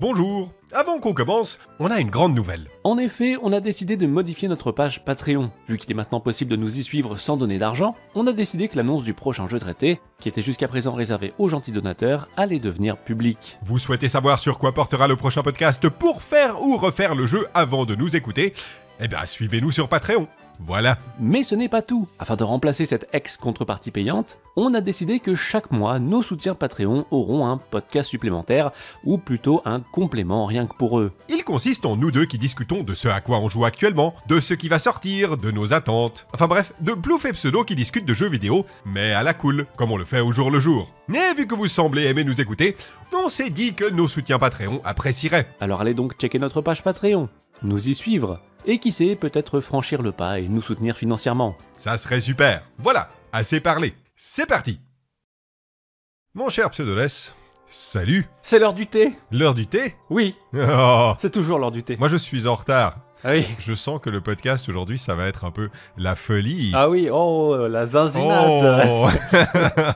Bonjour Avant qu'on commence, on a une grande nouvelle. En effet, on a décidé de modifier notre page Patreon. Vu qu'il est maintenant possible de nous y suivre sans donner d'argent, on a décidé que l'annonce du prochain jeu traité, qui était jusqu'à présent réservé aux gentils donateurs, allait devenir publique. Vous souhaitez savoir sur quoi portera le prochain podcast pour faire ou refaire le jeu avant de nous écouter Eh bien, suivez-nous sur Patreon voilà. Mais ce n'est pas tout. Afin de remplacer cette ex-contrepartie payante, on a décidé que chaque mois, nos soutiens Patreon auront un podcast supplémentaire, ou plutôt un complément rien que pour eux. Il consiste en nous deux qui discutons de ce à quoi on joue actuellement, de ce qui va sortir, de nos attentes. Enfin bref, de plouf et pseudo qui discutent de jeux vidéo, mais à la cool, comme on le fait au jour le jour. Mais vu que vous semblez aimer nous écouter, on s'est dit que nos soutiens Patreon apprécieraient. Alors allez donc checker notre page Patreon, nous y suivre et qui sait peut-être franchir le pas et nous soutenir financièrement. Ça serait super. Voilà, assez parlé. C'est parti. Mon cher Pseudolès, salut. C'est l'heure du thé. L'heure du thé Oui. Oh. C'est toujours l'heure du thé. Moi je suis en retard. Ah oui. Je sens que le podcast aujourd'hui, ça va être un peu la folie. Ah oui, oh, la zinzinade. Oh.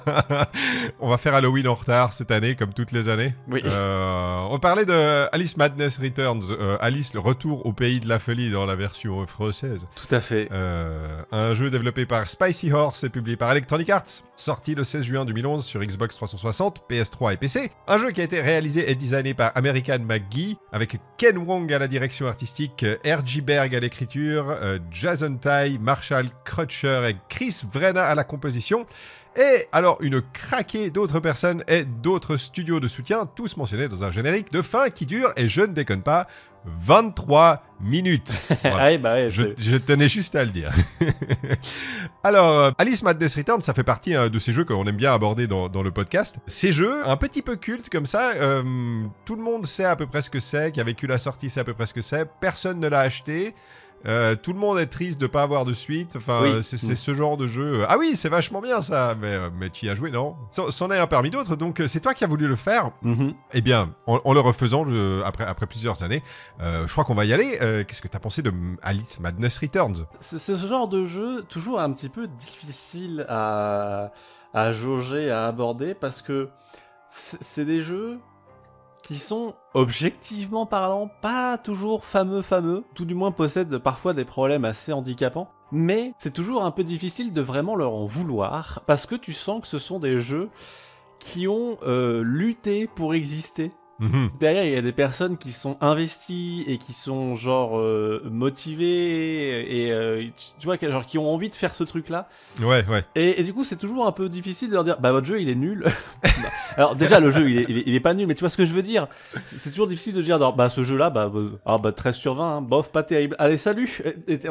on va faire Halloween en retard cette année, comme toutes les années. Oui. Euh, on parlait de Alice Madness Returns, euh, Alice le retour au pays de la folie dans la version française. Tout à fait. Euh, un jeu développé par Spicy Horse et publié par Electronic Arts, sorti le 16 juin 2011 sur Xbox 360, PS3 et PC. Un jeu qui a été réalisé et designé par American McGee, avec Ken Wong à la direction artistique R.G. Berg à l'écriture, euh, Jason Tai, Marshall Crutcher et Chris Vrenna à la composition et alors une craquée d'autres personnes et d'autres studios de soutien, tous mentionnés dans un générique de fin qui dure, et je ne déconne pas, 23 minutes. Ah bah je, tenais juste à le dire. Alors, euh, Alice Madness Return, ça fait partie hein, de ces jeux qu'on aime bien aborder dans, le podcast. Ces jeux, un petit peu cultes comme ça, euh, tout le monde sait à peu près ce que c'est, qui a vécu la sortie sait à peu près ce que c'est, personne ne l'a acheté. Euh, tout le monde est triste de pas avoir de suite. Enfin, c'est mm. ce genre de jeu. Ah oui, c'est vachement bien ça. Mais, euh, mais tu y as joué, non C'en est un parmi d'autres. Donc, euh, c'est toi qui as voulu le faire. Mm-hmm. Eh bien, en, le refaisant après, après plusieurs années, je crois qu'on va y aller. Qu'est-ce que tu as pensé de Alice Madness Returns C'est ce genre de jeu toujours un petit peu difficile à, à jauger, à aborder parce que c'est des jeux qui sont, objectivement parlant, pas toujours fameux fameux, tout du moins possèdent parfois des problèmes assez handicapants, mais c'est toujours un peu difficile de vraiment leur en vouloir, parce que tu sens que ce sont des jeux qui ont euh, lutté pour exister, Mhm. Derrière, il y a des personnes qui sont investies et qui sont genre euh, motivées et euh, tu vois, genre qui ont envie de faire ce truc-là. Ouais, ouais. Et, du coup, c'est toujours un peu difficile de leur dire, bah votre jeu il est nul. alors déjà, le jeu il est, pas nul, mais tu vois ce que je veux dire C'est toujours difficile de dire, bah ce jeu-là, bah, bah, 13 ah, bah, sur 20, hein, bof, pas terrible. Allez, salut.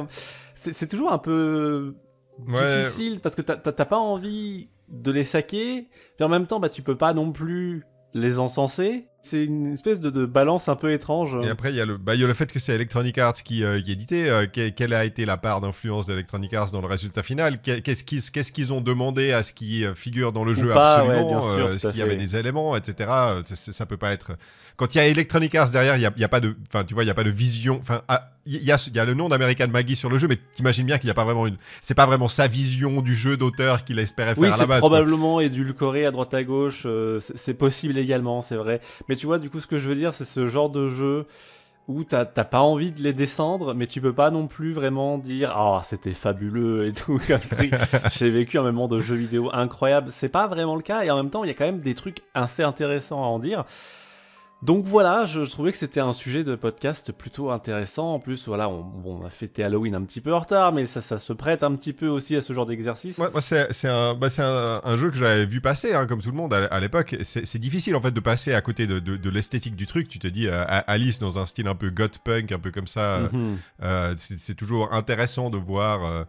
C'est toujours un peu difficile parce que t'as pas envie de les saquer, mais en même temps, bah tu peux pas non plus les encenser c'est une espèce de, balance un peu étrange. Et après, il y, a le, bah, fait que c'est Electronic Arts qui, a euh, édité. Euh, quelle a été la part d'influence d'Electronic Arts dans le résultat final Qu'est-ce qu'ils ont demandé à ce qui euh, figure dans le jeu absolument Est-ce qu'il y avait des éléments, etc. Ça, ça peut pas être quand il y a Electronic Arts derrière, il n'y a, pas de, enfin, tu vois, il y a pas de vision. Enfin, ah, il y a, le nom d'American Maggie sur le jeu, mais t'imagines bien qu'il n'y a pas vraiment une, c'est pas vraiment sa vision du jeu d'auteur qu'il espérait faire oui, à la base. probablement édulcoré à droite à gauche. Euh, c'est possible également, c'est vrai. Mais tu vois, du coup, ce que je veux dire, c'est ce genre de jeu où t'as pas envie de les descendre, mais tu peux pas non plus vraiment dire ah c'était fabuleux et tout comme truc. J'ai vécu un moment de jeu vidéo incroyable. C'est pas vraiment le cas et en même temps il y a quand même des trucs assez intéressants à en dire. Donc voilà, je trouvais que c'était un sujet de podcast plutôt intéressant. En plus, voilà, on, a fêté Halloween un petit peu en retard, mais ça, se prête un petit peu aussi à ce genre d'exercice. c'est bah, un, jeu que j'avais vu passer, hein, comme tout le monde à, l'époque. C'est difficile en fait de passer à côté de, l'esthétique du truc. Tu te dis, euh, Alice dans un style un peu goth punk, un peu comme ça. Mhm. Euh, euh, c'est toujours intéressant de voir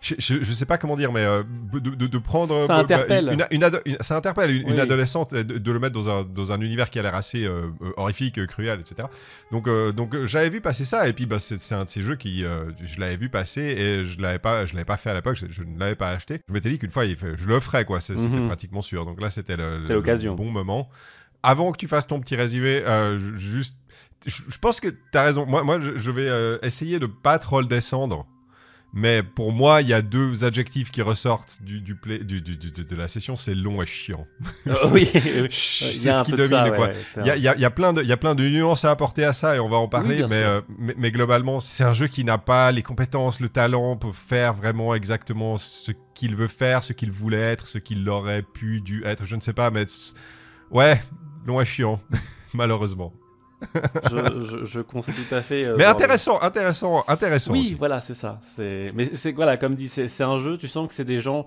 je, je, sais pas comment dire, mais euh, de, prendre. Ça euh, bah, interpelle. une, ça interpelle une, adolescente, euh, de, le mettre dans un, univers qui a l'air assez horrifique, cruel, etc. Donc, donc j'avais vu passer ça, et puis bah, c'est un de ces jeux qui. je l'avais vu passer, et je l'avais pas, je pas fait à l'époque, je, ne l'avais pas acheté. Je m'étais dit qu'une fois, il je le ferais, quoi. C'était mhm. pratiquement sûr. Donc là, c'était le, bon moment. Avant que tu fasses ton petit résumé, juste. Je, pense que tu as raison. Moi, moi je, vais essayer de pas trop le descendre mais pour moi, il y a deux adjectifs qui ressortent du, du, play, du, de la session, c'est long et chiant. Oh, oui, c'est ce qui domine. Il y, a, y, a plein de, y a plein de nuances à apporter à ça et on va en parler, euh, mais, mais, globalement, c'est un jeu qui n'a pas les compétences, le talent pour faire vraiment exactement ce qu'il veut faire, ce qu'il voulait être, ce qu'il aurait pu, dû être, je ne sais pas, mais ouais, long et chiant, malheureusement je, je, tout à fait. Euh, mais intéressant, intéressant, intéressant. Oui, voilà, c'est ça. Mais c'est voilà, comme dit, c'est un jeu. Tu sens que c'est des gens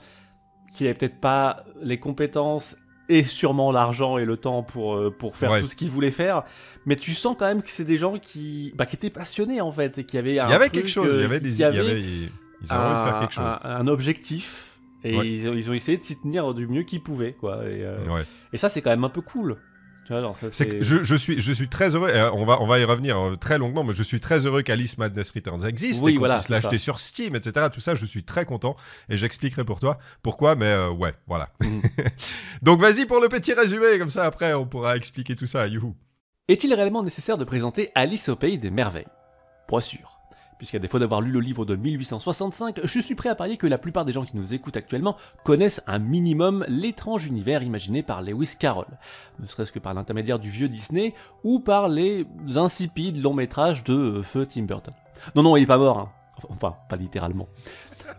qui n'avaient peut-être pas les compétences et sûrement l'argent et le temps pour, euh, pour faire tout ce qu'ils voulaient faire. Mais tu sens quand même que c'est des gens qui, bah, qui étaient passionnés en fait et qui avaient. il y avait quelque chose. Euh, il y avait des. idées, ils, avaient envie de faire quelque chose. Un, objectif. Et ils, ils, ont essayé de s'y tenir du mieux qu'ils pouvaient, quoi. et ça, c'est quand même un peu cool. Je, suis, très heureux, euh, on, va, y revenir euh, très longuement, mais je suis très heureux qu'Alice Madness Returns existe, oui, et qu'on puisse l'acheter sur Steam, etc. Tout ça, je suis très content, et j'expliquerai pour toi pourquoi, mais euh, ouais, voilà. Mhm. Donc vas-y pour le petit résumé, comme ça après on pourra expliquer tout ça, youhou. Est-il réellement nécessaire de présenter Alice au Pays des Merveilles Pas sûr. Puisqu'à défaut d'avoir lu le livre de 1865, je suis prêt à parier que la plupart des gens qui nous écoutent actuellement connaissent un minimum l'étrange univers imaginé par Lewis Carroll, ne serait-ce que par l'intermédiaire du vieux Disney ou par les insipides longs métrages de euh, Feu Tim Burton. Non, non, il est pas mort, hein. Enfin, pas littéralement.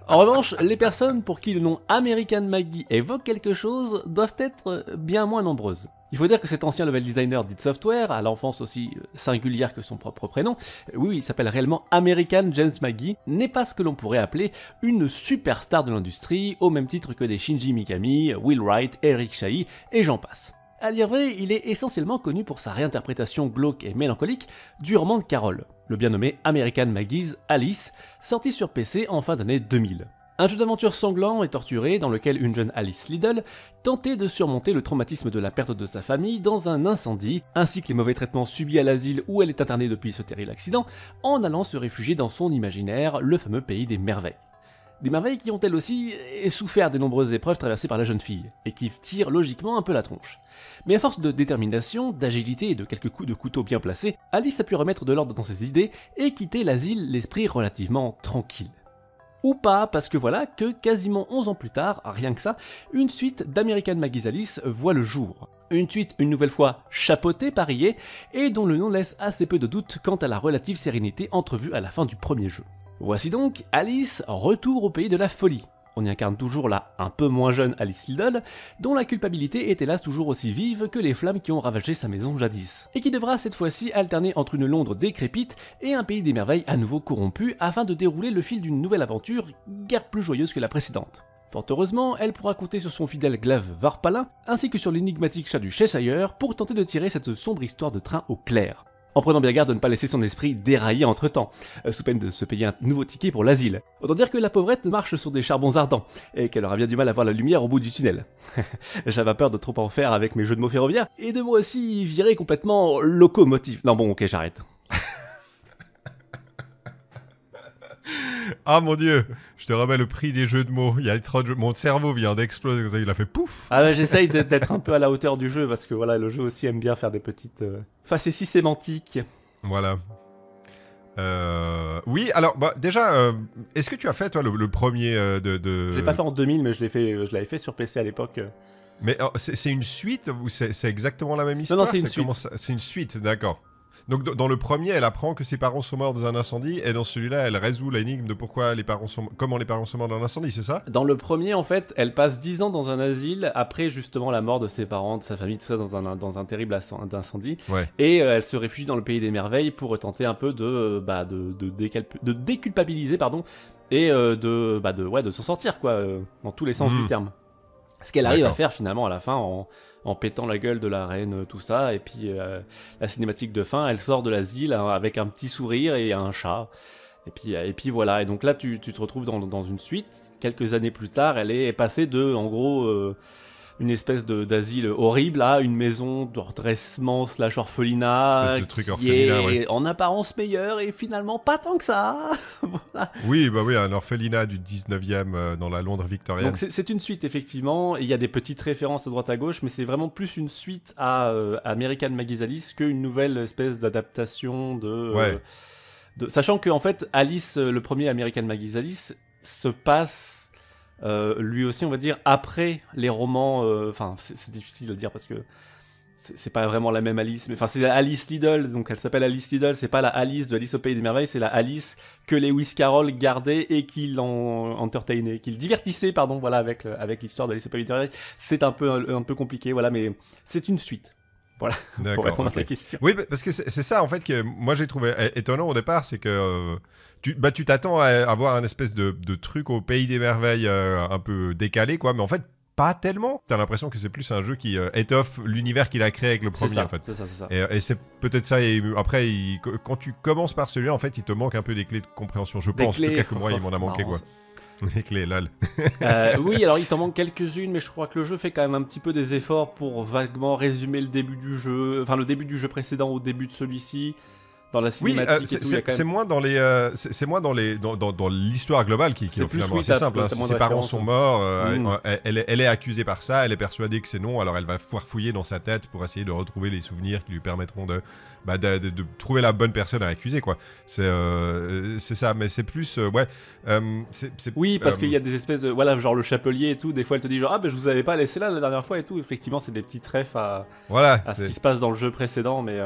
En revanche, les personnes pour qui le nom American Maggie évoque quelque chose doivent être euh, bien moins nombreuses. Il faut dire que cet ancien level designer d'It Software, à l'enfance aussi euh, singulière que son propre prénom, euh, oui, il s'appelle réellement American James Maggie, n'est pas ce que l'on pourrait appeler une superstar de l'industrie, au même titre que des Shinji Mikami, Will Wright, Eric Chahi, et j'en passe. À dire vrai, il est essentiellement connu pour sa réinterprétation glauque et mélancolique du roman de Carol, le bien nommé American Maggie's Alice, sorti sur PC en fin d'année 2000. Un jeu d'aventure sanglant et torturé dans lequel une jeune Alice Liddell tentait de surmonter le traumatisme de la perte de sa famille dans un incendie, ainsi que les mauvais traitements subis à l'asile où elle est internée depuis ce terrible accident, en allant se réfugier dans son imaginaire, le fameux pays des merveilles. Des merveilles qui ont elles aussi souffert des nombreuses épreuves traversées par la jeune fille, et qui tirent logiquement un peu la tronche. Mais à force de détermination, d'agilité et de quelques coups de couteau bien placés, Alice a pu remettre de l'ordre dans ses idées et quitter l'asile l'esprit relativement tranquille ou pas, parce que voilà que quasiment 11 ans plus tard, rien que ça, une suite d'American Maggie's Alice voit le jour. Une suite une nouvelle fois chapeautée par et dont le nom laisse assez peu de doute quant à la relative sérénité entrevue à la fin du premier jeu. Voici donc Alice, retour au pays de la folie on y incarne toujours la un peu moins jeune Alice Liddell, dont la culpabilité est hélas toujours aussi vive que les flammes qui ont ravagé sa maison jadis, et qui devra cette fois-ci alterner entre une Londres décrépite et un pays des merveilles à nouveau corrompu afin de dérouler le fil d'une nouvelle aventure guère plus joyeuse que la précédente. Fort heureusement, elle pourra compter sur son fidèle glaive Varpalin, ainsi que sur l'énigmatique chat du Cheshire pour tenter de tirer cette sombre histoire de train au clair en prenant bien garde de ne pas laisser son esprit dérailler entre-temps, euh, sous peine de se payer un nouveau ticket pour l'asile. Autant dire que la pauvrette marche sur des charbons ardents, et qu'elle aura bien du mal à voir la lumière au bout du tunnel. J'avais peur de trop en faire avec mes jeux de mots ferroviaires, et de moi aussi virer complètement locomotive. Non bon, ok, j'arrête. Ah mon dieu, je te remets le prix des jeux de mots. Il y a trop Mon cerveau vient d'exploser. Il a fait pouf. Ah ben j'essaye d'être un peu à la hauteur du jeu parce que voilà, le jeu aussi aime bien faire des petites euh, facéties sémantiques. Voilà. Euh, oui, alors bah, déjà, euh, est-ce que tu as fait toi le, premier euh, de, Je l'ai pas fait en 2000, mais je l'ai fait, je l'avais fait sur PC à l'époque. Mais oh, c'est une suite ou c'est exactement la même histoire Non, non, c'est une, suite. C'est une suite, d'accord. Donc dans le premier, elle apprend que ses parents sont morts dans un incendie, et dans celui-là, elle résout l'énigme de pourquoi les parents sont, comment les parents sont morts dans incendie, c'est ça Dans le premier, en fait, elle passe 10 ans dans un asile après justement la mort de ses parents, de sa famille, tout ça dans un dans un terrible incendie. Et euh, elle se réfugie dans le pays des merveilles pour tenter un peu de bah, de, de, déculpabiliser pardon et euh, de bah, de ouais de s'en sortir quoi euh, dans tous les sens du hmm. terme. Ce qu'elle arrive à faire finalement à la fin en en pétant la gueule de la reine, tout ça. Et puis euh, la cinématique de fin, elle sort de l'asile hein, avec un petit sourire et un chat. Et puis, euh, et puis voilà, et donc là tu, tu te retrouves dans, dans, une suite, quelques années plus tard, elle est, passée de, en gros, euh, une espèce d'asile horrible à une maison de redressement slash orphelinat est en apparence meilleure et finalement pas tant que ça. Oui, bah oui, un orphelinat du 19e euh, dans la Londres victorienne. Donc c'est une suite effectivement, il y a des petites références à droite à gauche, mais c'est vraiment plus une suite à euh, American Maggie's Alice qu'une nouvelle espèce d'adaptation euh, de... Sachant que en fait Alice, le premier American Maggie's se passe euh, lui aussi, on va dire, après les romans, euh, enfin, c'est difficile de dire parce que c'est pas vraiment la même Alice, mais enfin, c'est Alice Liddell, donc elle s'appelle Alice Liddell, c'est pas la Alice de Alice au Pays des Merveilles, c'est la Alice que Lewis Carroll gardait et qu'il entertainait, qu'il divertissait, pardon, voilà, avec, euh, avec l'histoire d'Alice au Pays des Merveilles. C'est un peu, un peu compliqué, voilà, mais c'est une suite. Voilà, pour répondre question. Oui, parce que c'est ça, en fait, que moi j'ai trouvé eh, étonnant au départ, c'est que euh, bah, tu t'attends à avoir un espèce de, truc au pays des merveilles euh, un peu décalé, quoi, mais en fait, pas tellement. T'as l'impression que c'est plus un jeu qui euh, étoffe l'univers qu'il a créé avec le premier, en fait. Et, c'est peut-être ça. Et après, quand tu commences par celui-là, en fait, il te manque un peu des clés de compréhension, je pense. En que moi, il m'en a manqué, quoi. Les lol. Euh, oui, alors il t'en manque quelques-unes, mais je crois que le jeu fait quand même un petit peu des efforts pour vaguement résumer le début du jeu, enfin le début du jeu précédent au début de celui-ci. Dans la cinématique euh, oui, c'est moins dans les, euh, c'est moins dans les, dans, dans, l'histoire globale qui, est finalement simple. Hein. Ses parents sont hein. morts, mm. elle, est, accusée par ça, elle est persuadée que c'est non, alors elle va fouiller dans sa tête pour essayer de retrouver les souvenirs qui lui permettront de bah, de, trouver la bonne personne à accuser, quoi. C'est euh, euh ça, mais c'est plus. Euh, ouais. Euh, oui, parce qu'il y a euh, des espèces de. Voilà, genre le chapelier et tout, des fois elle te dit genre, ah, ben je vous avais pas laissé là la dernière fois et tout. Effectivement, c'est des petits trèfles à, voilà, à ce qui se passe dans le jeu précédent, mais.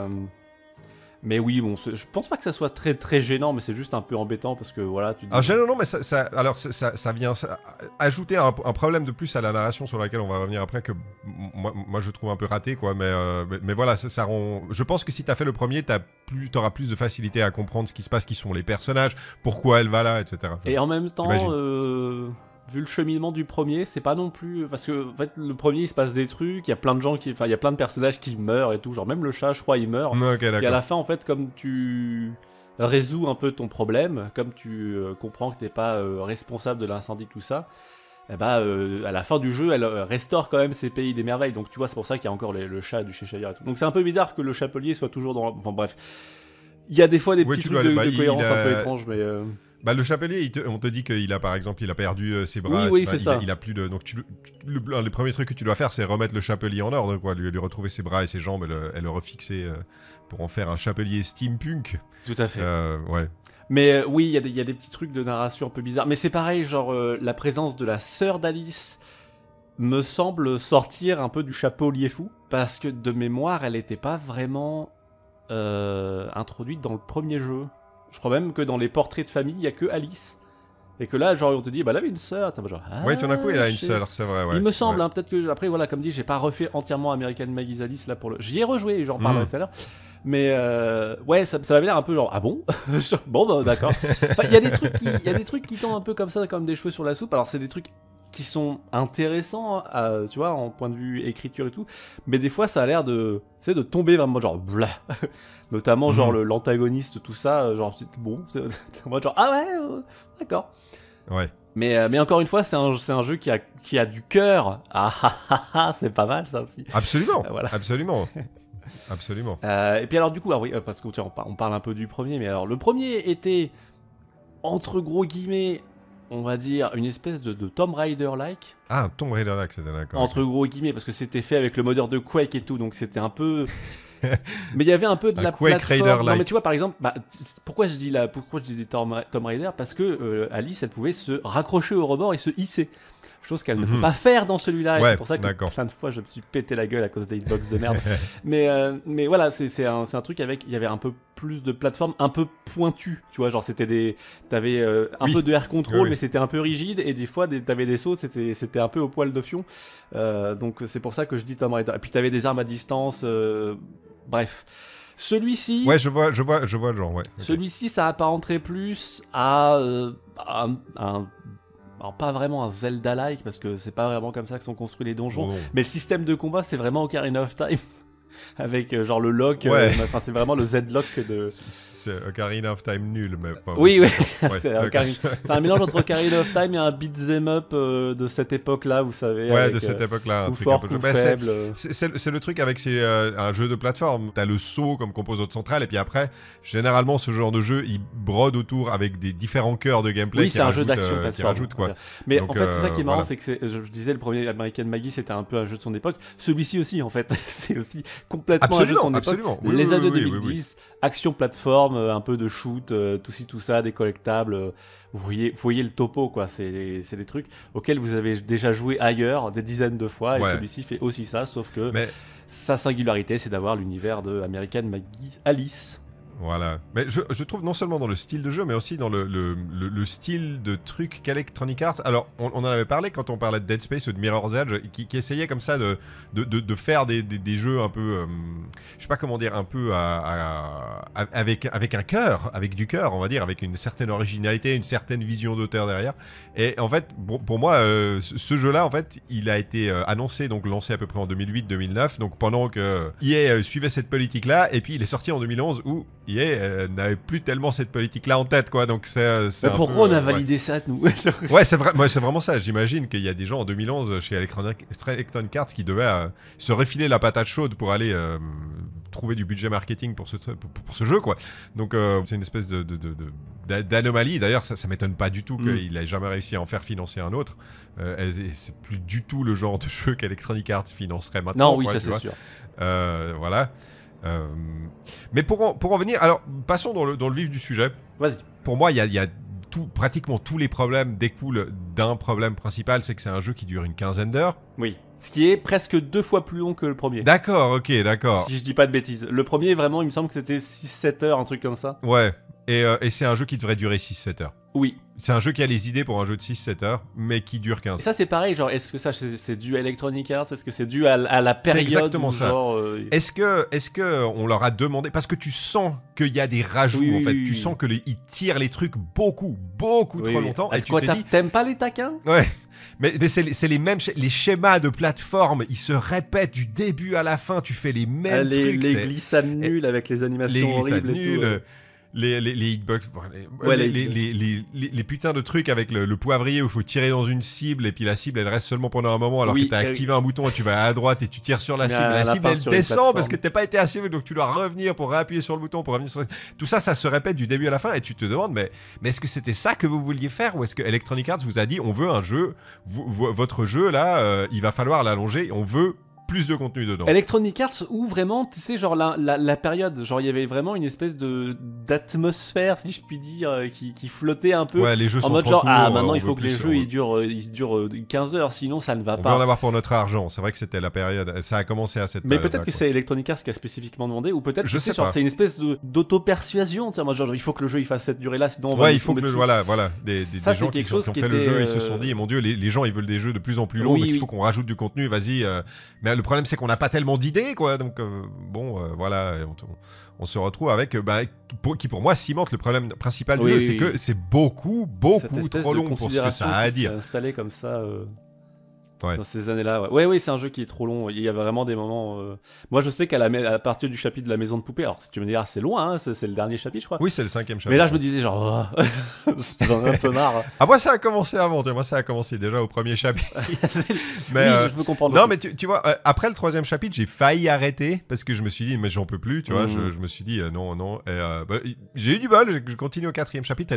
Mais oui, bon, je pense pas que ça soit très très gênant, mais c'est juste un peu embêtant parce que voilà. Tu dis... Ah gênant, non, mais ça, alors ça, vient ajouter un, problème de plus à la narration sur laquelle on va revenir après que moi, je trouve un peu raté, quoi. Mais, euh, mais, voilà, ça, rend. Je pense que si t'as fait le premier, t'as plus, t'auras plus de facilité à comprendre ce qui se passe, qui sont les personnages, pourquoi elle va là, etc. Et en même temps, vu le cheminement du premier, c'est pas non plus parce que en fait le premier il se passe des trucs, il y a plein de gens qui, enfin il y a plein de personnages qui meurent et tout, genre même le chat, je crois, il meurt. et à la fin en fait comme tu résous un peu ton problème, comme tu euh, comprends que t'es pas euh, responsable de l'incendie tout ça, eh bah à la fin du jeu elle restaure quand même ces pays des merveilles. Donc tu vois c'est pour ça qu'il y a encore le chat du Cheshire et tout. Donc c'est un peu bizarre que le chapelier soit toujours dans, enfin bref, il y a des fois des petits trucs de, cohérence un peu étranges mais. Bah, le chapelier, on te dit qu'il a par exemple, il a perdu euh, ses bras, il, A, plus de. Donc le, premier truc que tu dois faire, c'est remettre le chapelier en ordre, quoi, lui, retrouver ses bras et ses jambes et le, refixer euh, pour en faire un chapelier steampunk. Tout à fait. Euh, ouais. Mais oui, il y, a des petits trucs de narration un peu bizarres. Mais c'est pareil, genre la présence de la sœur d'Alice me semble sortir un peu du Chapelier fou, parce que de mémoire, elle n'était pas vraiment introduite dans le premier jeu je crois même que dans les portraits de famille, il y a que Alice. Et que là, genre, on te dit, bah avait une sœur. ouais, tout d'un coup, elle a une sœur, c'est vrai, ouais. Il me semble, hein, peut-être que, après, voilà, comme dit, j'ai pas refait entièrement American Maggie's Alice là pour le. J'y ai rejoué, j'en parlerai mm. tout à l'heure. Mais euh, ouais, ça, ça m'avait l'air un peu genre, ah bon Bon, bah, d'accord. Il y, a des trucs qui, y un peu comme ça, comme des cheveux sur la soupe. Alors, c'est des trucs qui sont intéressants, tu vois, en point de vue écriture et tout, mais des fois ça a l'air de, c'est de tomber vraiment genre bla, notamment genre mhm. l'antagoniste tout ça, genre bon, c'est genre ah ouais, euh, d'accord. Ouais. Mais, euh, mais encore une fois, c'est un, un jeu qui a, qui a du cœur. Ah ah, ah ah, c'est pas mal ça aussi. Absolument. Euh, voilà. Absolument. Absolument. et puis alors du coup, ah oui, parce qu'on on parle un peu du premier, mais alors le premier était entre gros guillemets on va dire, une espèce de, de Tomb Raider-like. Ah, Tomb Raider-like, c'était d'accord. Entre gros guillemets, parce que c'était fait avec le modeur de Quake et tout, donc c'était un peu. mais il y avait un peu de la Quake raider -like. Non, mais tu vois, par exemple, bah, pourquoi je dis la pourquoi je dis Tomb Raider Parce que euh, Alice, elle pouvait se raccrocher au rebord et se hisser chose qu'elle ne peut mhm. pas faire dans celui-là. et c'est pour ça que plein de fois, je me suis pété la gueule à cause des hitbox de merde. mais, euh, mais voilà, c'est un, un, truc avec. Il y avait un peu plus de plateformes un peu pointues. Tu vois, genre, c'était des. T'avais euh, un peu de air control, mais c'était un peu rigide. Et des fois, t'avais des sauts, c'était un peu au poil de fion. Euh, donc, c'est pour ça que je dis Tom Raider. Et puis, t'avais des armes à distance. bref. Celui-ci. Ouais, je vois, je vois, je vois le genre. Ouais. Celui-ci, ça apparenterait plus à, à, à un alors pas vraiment un Zelda-like parce que c'est pas vraiment comme ça que sont construits les donjons, mais le système de combat c'est vraiment Ocarina of Time. avec euh, genre le lock. Euh, enfin, c'est vraiment le Z-lock de. C'est Ocarina of Time nul, mais Oui, oui. c'est un mélange entre Ocarina of Time et un beat'em up euh, de cette époque-là, vous savez. Ouais, de cette époque-là. un peu... faible. C'est le truc avec ces, un jeu de plateforme. T'as le saut comme composante centrale, et puis après, généralement, ce genre de jeu, il brode autour avec des différents cœurs de gameplay. Oui, c'est un jeu d'action, qui rajoute, quoi. Mais en fait, c'est ça qui est marrant, c'est que je disais, le premier American Maggie, c'était un peu un jeu de son époque. Celui-ci aussi, en fait. c'est aussi complètement absolument, les années 2010, action plateforme, euh, un peu de shoot, euh, tout ci, tout ça, des collectables. Euh, vous voyez, le topo, quoi. C'est des trucs auxquels vous avez déjà joué ailleurs des dizaines de fois, et celui-ci fait aussi ça, sauf que sa singularité, c'est d'avoir l'univers de American Alice. Voilà. Mais je, je, trouve non seulement dans le style de jeu, mais aussi dans le, le, le, style de truc qu'Electronic Arts. Alors, on, en avait parlé quand on parlait de Dead Space ou de Mirror's Edge, qui, essayait comme ça de, de, de, faire des, des, jeux un peu. Euh, je sais pas comment dire, un peu avec, avec un cœur, avec du cœur, on va dire, avec une certaine originalité, une certaine vision d'auteur derrière. Et en fait, pour, moi, euh, ce jeu-là, en fait, il a été euh, annoncé, donc lancé à peu près en 2008-2009, donc pendant que EA suivait cette politique-là, et puis il est sorti en 2011 où EA euh, n'avait plus tellement cette politique-là en tête, quoi. Donc c'est. Euh, bah, pourquoi on a validé ça, nous Ouais, c'est vrai, moi c'est vraiment ça. J'imagine qu'il y a des gens en 2011 chez Electronic Arts qui devaient euh, se refiler la patate chaude pour aller trouver du budget marketing pour ce, pour, ce jeu, quoi. Donc c'est une espèce de, d'anomalie. D'ailleurs, ça, ça m'étonne pas du tout mm. qu'il ait jamais réussi à en faire financer un autre. Euh, c'est plus du tout le genre de jeu qu'Electronic Arts financerait maintenant. Non, oui, ça c'est sûr. voilà. Euh, mais pour en, pour en venir, alors passons dans le, dans le vif du sujet. Vas-y. Pour moi, il y a, tout, pratiquement tous les problèmes découlent d'un problème principal, c'est que c'est un jeu qui dure une quinzaine d'heures. Oui. Ce qui est presque deux fois plus long que le premier. D'accord, ok, d'accord. Si je dis pas de bêtises. Le premier, vraiment, il me semble que c'était 6-7 heures, un truc comme ça. Ouais. Et, euh, et c'est un jeu qui devrait durer 6-7 heures. Oui. C'est un jeu qui a les idées pour un jeu de 6-7 heures, mais qui dure 15. ça, c'est pareil, genre, est-ce que ça, c'est dû à Electronic Arts Est-ce que c'est dû à, la période exactement ça. Euh, est-ce que, est que on leur a demandé Parce que tu sens qu'il y a des rajouts, en fait. tu sens qu'ils tirent les trucs beaucoup, beaucoup trop longtemps. Ah, et tu quoi, t'aimes pas les taquins Ouais. Mais, c'est les mêmes les schémas de plateforme, ils se répètent du début à la fin. Tu fais les mêmes ah, les, trucs. Les glissades nulles avec les animations les horribles et tout les, les, les, hitbox, ouais, les, les, putains de trucs avec le, poivrier où il faut tirer dans une cible et puis la cible elle reste seulement pendant un moment alors que tu as bah activé un bouton et tu vas à droite et tu tires sur la cible. La, cible elle descend parce que t'es pas été assez donc tu dois revenir pour réappuyer sur le bouton pour revenir sur Tout ça, ça se répète du début à la fin et tu te demandes mais, mais est-ce que c'était ça que vous vouliez faire ou est-ce que Electronic Arts vous a dit on veut un jeu, votre jeu là, euh, il va falloir l'allonger, on veut plus de contenu dedans. Electronic Arts où vraiment, tu sais, genre la, la, période, genre il y avait vraiment une espèce de d'atmosphère, si je puis dire, euh, qui, qui, flottait un peu. Ouais, les jeux en mode genre, ah hein, maintenant il faut que les jeux ils durent, euh, ils durent 15 euh, heures, sinon ça ne va pas. On en avoir pour notre argent, c'est vrai que c'était la période, ça a commencé à cette Mais peut-être que c'est Electronic Arts qui a spécifiquement demandé, ou peut-être que c'est une espèce d'auto-persuasion, genre, genre il faut que le jeu il fasse cette durée-là, sinon on va Ouais, il faut que voilà, voilà, des, des, ça, gens qui, chose ont fait le jeu, ils se sont dit, mon dieu, les, gens ils veulent des jeux de plus en plus longs, il faut qu'on rajoute du contenu, vas-y, le problème c'est qu'on n'a pas tellement d'idées, quoi. Donc euh, bon, euh, voilà, on, se retrouve avec euh, bah, qui pour moi cimente le problème principal du jeu, c'est que c'est beaucoup, beaucoup trop long pour ce que ça a à dire. installé comme ça. Dans ces années-là, ouais. oui c'est un jeu qui est trop long. Il y a vraiment des moments. Euh, moi, je sais qu'à la à partir du chapitre de la maison de poupée, alors si tu me dis, ah, c'est loin, hein, c'est le dernier chapitre, je crois. Oui, c'est le cinquième chapitre. Mais là, je me disais, genre, oh, j'en ai un peu marre. ah, moi, ça a commencé avant. Moi, ça a commencé déjà au premier chapitre. mais je euh, peux comprendre. Non, mais tu, vois, euh, après le troisième chapitre, j'ai failli arrêter parce que je me suis dit, mais j'en peux plus, tu vois. Je, mm. me suis dit, non, non. Bah, j'ai eu du bol, je continue au quatrième chapitre.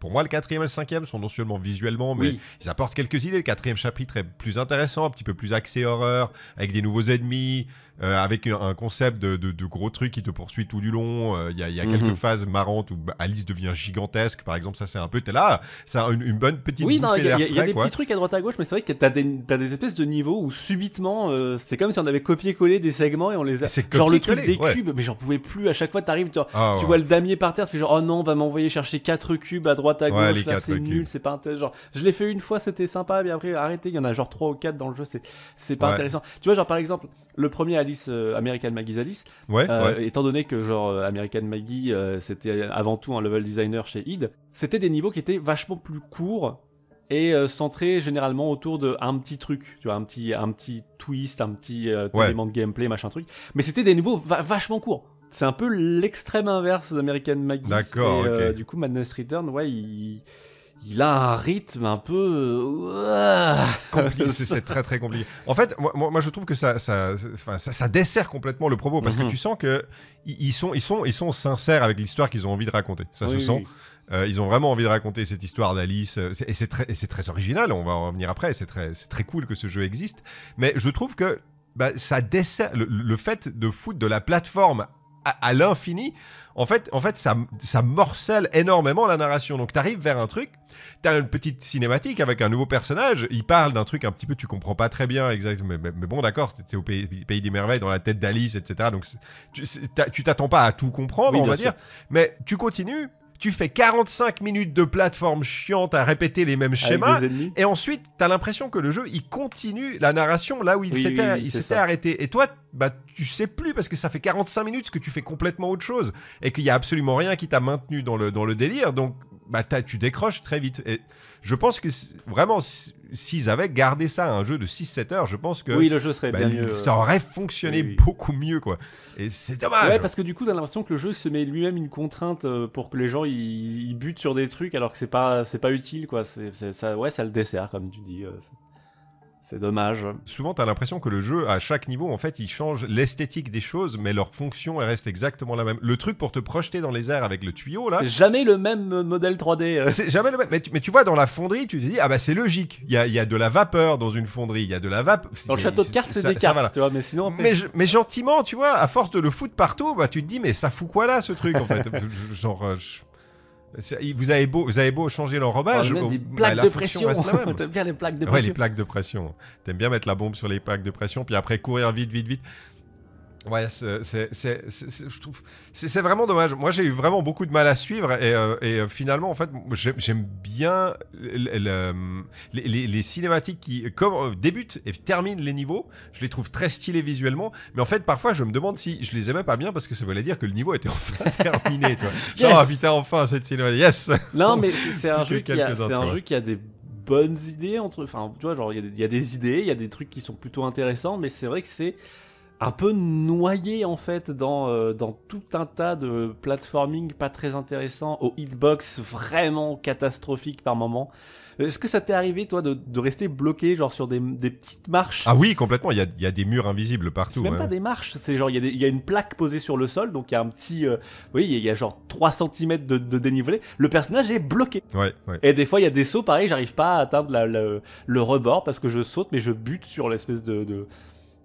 pour moi, le quatrième et le cinquième sont non seulement visuellement, mais ils apportent quelques idées. Le quatrième chapitre est plus plus intéressant, un petit peu plus axé horreur, avec des nouveaux ennemis, euh, avec un concept de, gros trucs qui te poursuit tout du long. Euh, il y a, mhm. quelques phases marrantes où Alice devient gigantesque, par exemple. Ça, c'est un peu. T'es là, ça une, bonne petite. Oui, il y, a, des petits trucs à droite à gauche, mais c'est vrai que t'as des, as des espèces de niveaux où subitement, euh, c'est comme si on avait copié-collé des segments et on les a. Genre le truc des cubes, mais j'en pouvais plus. À chaque fois, t'arrives, tu, arrives ah, tu vois le damier par terre, tu fais genre, oh non, on va m'envoyer chercher 4 cubes à droite à gauche. là, c'est nul, c'est pas intéressant. Genre, je l'ai fait une fois, c'était sympa, mais après, arrêtez. Il y en a genre 3 ou 4 dans le jeu, c'est pas intéressant. Tu vois, genre par exemple, le premier euh, American Maggie's Alice. Euh, ouais, Étant donné que, genre, euh, American Maggie, c'était avant tout un level designer chez id, c'était des niveaux qui étaient vachement plus courts et centrés généralement autour de un petit truc, tu vois, un petit, un petit twist, un petit élément de gameplay, machin truc. Mais c'était des niveaux vachement courts. C'est un peu l'extrême inverse d'American Maggie. D'accord. du coup, Madness Return, ouais, il il a un rythme un peu euh, c'est très très compliqué. En fait, moi, je trouve que ça ça, ça dessert complètement le propos parce que mhm. tu sens que ils sont ils sont ils sont sincères avec l'histoire qu'ils ont envie de raconter. Ça se sent. Euh, ils ont vraiment envie de raconter cette histoire d'Alice euh, et c'est très très original. On va en revenir après. C'est très très cool que ce jeu existe. Mais je trouve que bah, ça dessert le, fait de foutre de la plateforme à, l'infini. En fait, en fait ça, ça morcelle énormément la narration. Donc, tu arrives vers un truc, tu as une petite cinématique avec un nouveau personnage, il parle d'un truc un petit peu, tu comprends pas très bien exactement. Mais, bon, d'accord, c'était au pays, des merveilles, dans la tête d'Alice, etc. Donc, tu t'attends pas à tout comprendre, on va dire. Mais tu continues, tu fais 45 minutes de plateforme chiante à répéter les mêmes schémas, et ensuite, t'as l'impression que le jeu, il continue la narration là où il s'était arrêté. Et toi, bah, tu sais plus, parce que ça fait 45 minutes que tu fais complètement autre chose, et qu'il y a absolument rien qui t'a maintenu dans le, dans le délire, donc bah, tu décroches très vite. Et je pense que vraiment, s'ils avaient gardé ça un jeu de 6-7 heures, je pense que. Oui, le jeu serait bah, bien Ça euh, aurait fonctionné beaucoup mieux, quoi. Et c'est dommage. Ouais, parce que du coup, t'as l'impression que le jeu se met lui-même une contrainte euh, pour que les gens ils, butent sur des trucs alors que c'est pas, pas utile, quoi. C'est, ça, ouais, ça le dessert, comme tu dis. Euh, c'est dommage. Souvent, tu as l'impression que le jeu, à chaque niveau, en fait, il change l'esthétique des choses, mais leur fonction, elle reste exactement la même. Le truc pour te projeter dans les airs avec le tuyau, là. C'est jamais le même euh, modèle 3D. C'est jamais le même. Mais tu, vois, dans la fonderie, tu te dis, ah bah c'est logique. Il y a, de la vapeur dans une fonderie. Il y a de la vapeur. Dans le château de cartes, c'est des cartes, tu vois, mais sinon. Mais, gentiment, tu vois, à force de le foutre partout, bah tu te dis, mais ça fout quoi là, ce truc, en fait Genre, euh, vous avez beau, vous avez beau changer l'enrobage, oh, des plaques bah, de pression. T'aimes bien les plaques de pression. Ouais, les plaques de pression. T'aimes bien mettre la bombe sur les plaques de pression, puis après courir vite, vite, vite. Ouais, c'est vraiment dommage. Moi, j'ai eu vraiment beaucoup de mal à suivre et, euh, euh, finalement, en fait, j'aime bien les, cinématiques qui comme, euh, débutent et terminent les niveaux. Je les trouve très stylés visuellement, mais en fait, parfois, je me demande si je les aimais pas bien parce que ça voulait dire que le niveau était enfin terminé. Genre, oh, enfin cette cinématique. Yes. Non, mais c'est un, jeu qui, a, un jeu qui a des bonnes idées entre, enfin, tu vois, genre il y, a des idées, il y a des trucs qui sont plutôt intéressants, mais c'est vrai que c'est un peu noyé en fait dans, euh, dans tout un tas de platforming pas très intéressant, au hitbox vraiment catastrophique par moment. Euh, est-ce que ça t'est arrivé toi de, rester bloqué genre sur des, des petites marches Ah oui complètement, il y a, des murs invisibles partout. C'est même pas des marches, c'est genre il y, a une plaque posée sur le sol, donc il y a un petit... Euh, oui, il y, a genre 3 cm de, dénivelé, le personnage est bloqué. Ouais, Et des fois il y a des sauts, pareil, j'arrive pas à atteindre le rebord parce que je saute mais je bute sur l'espèce de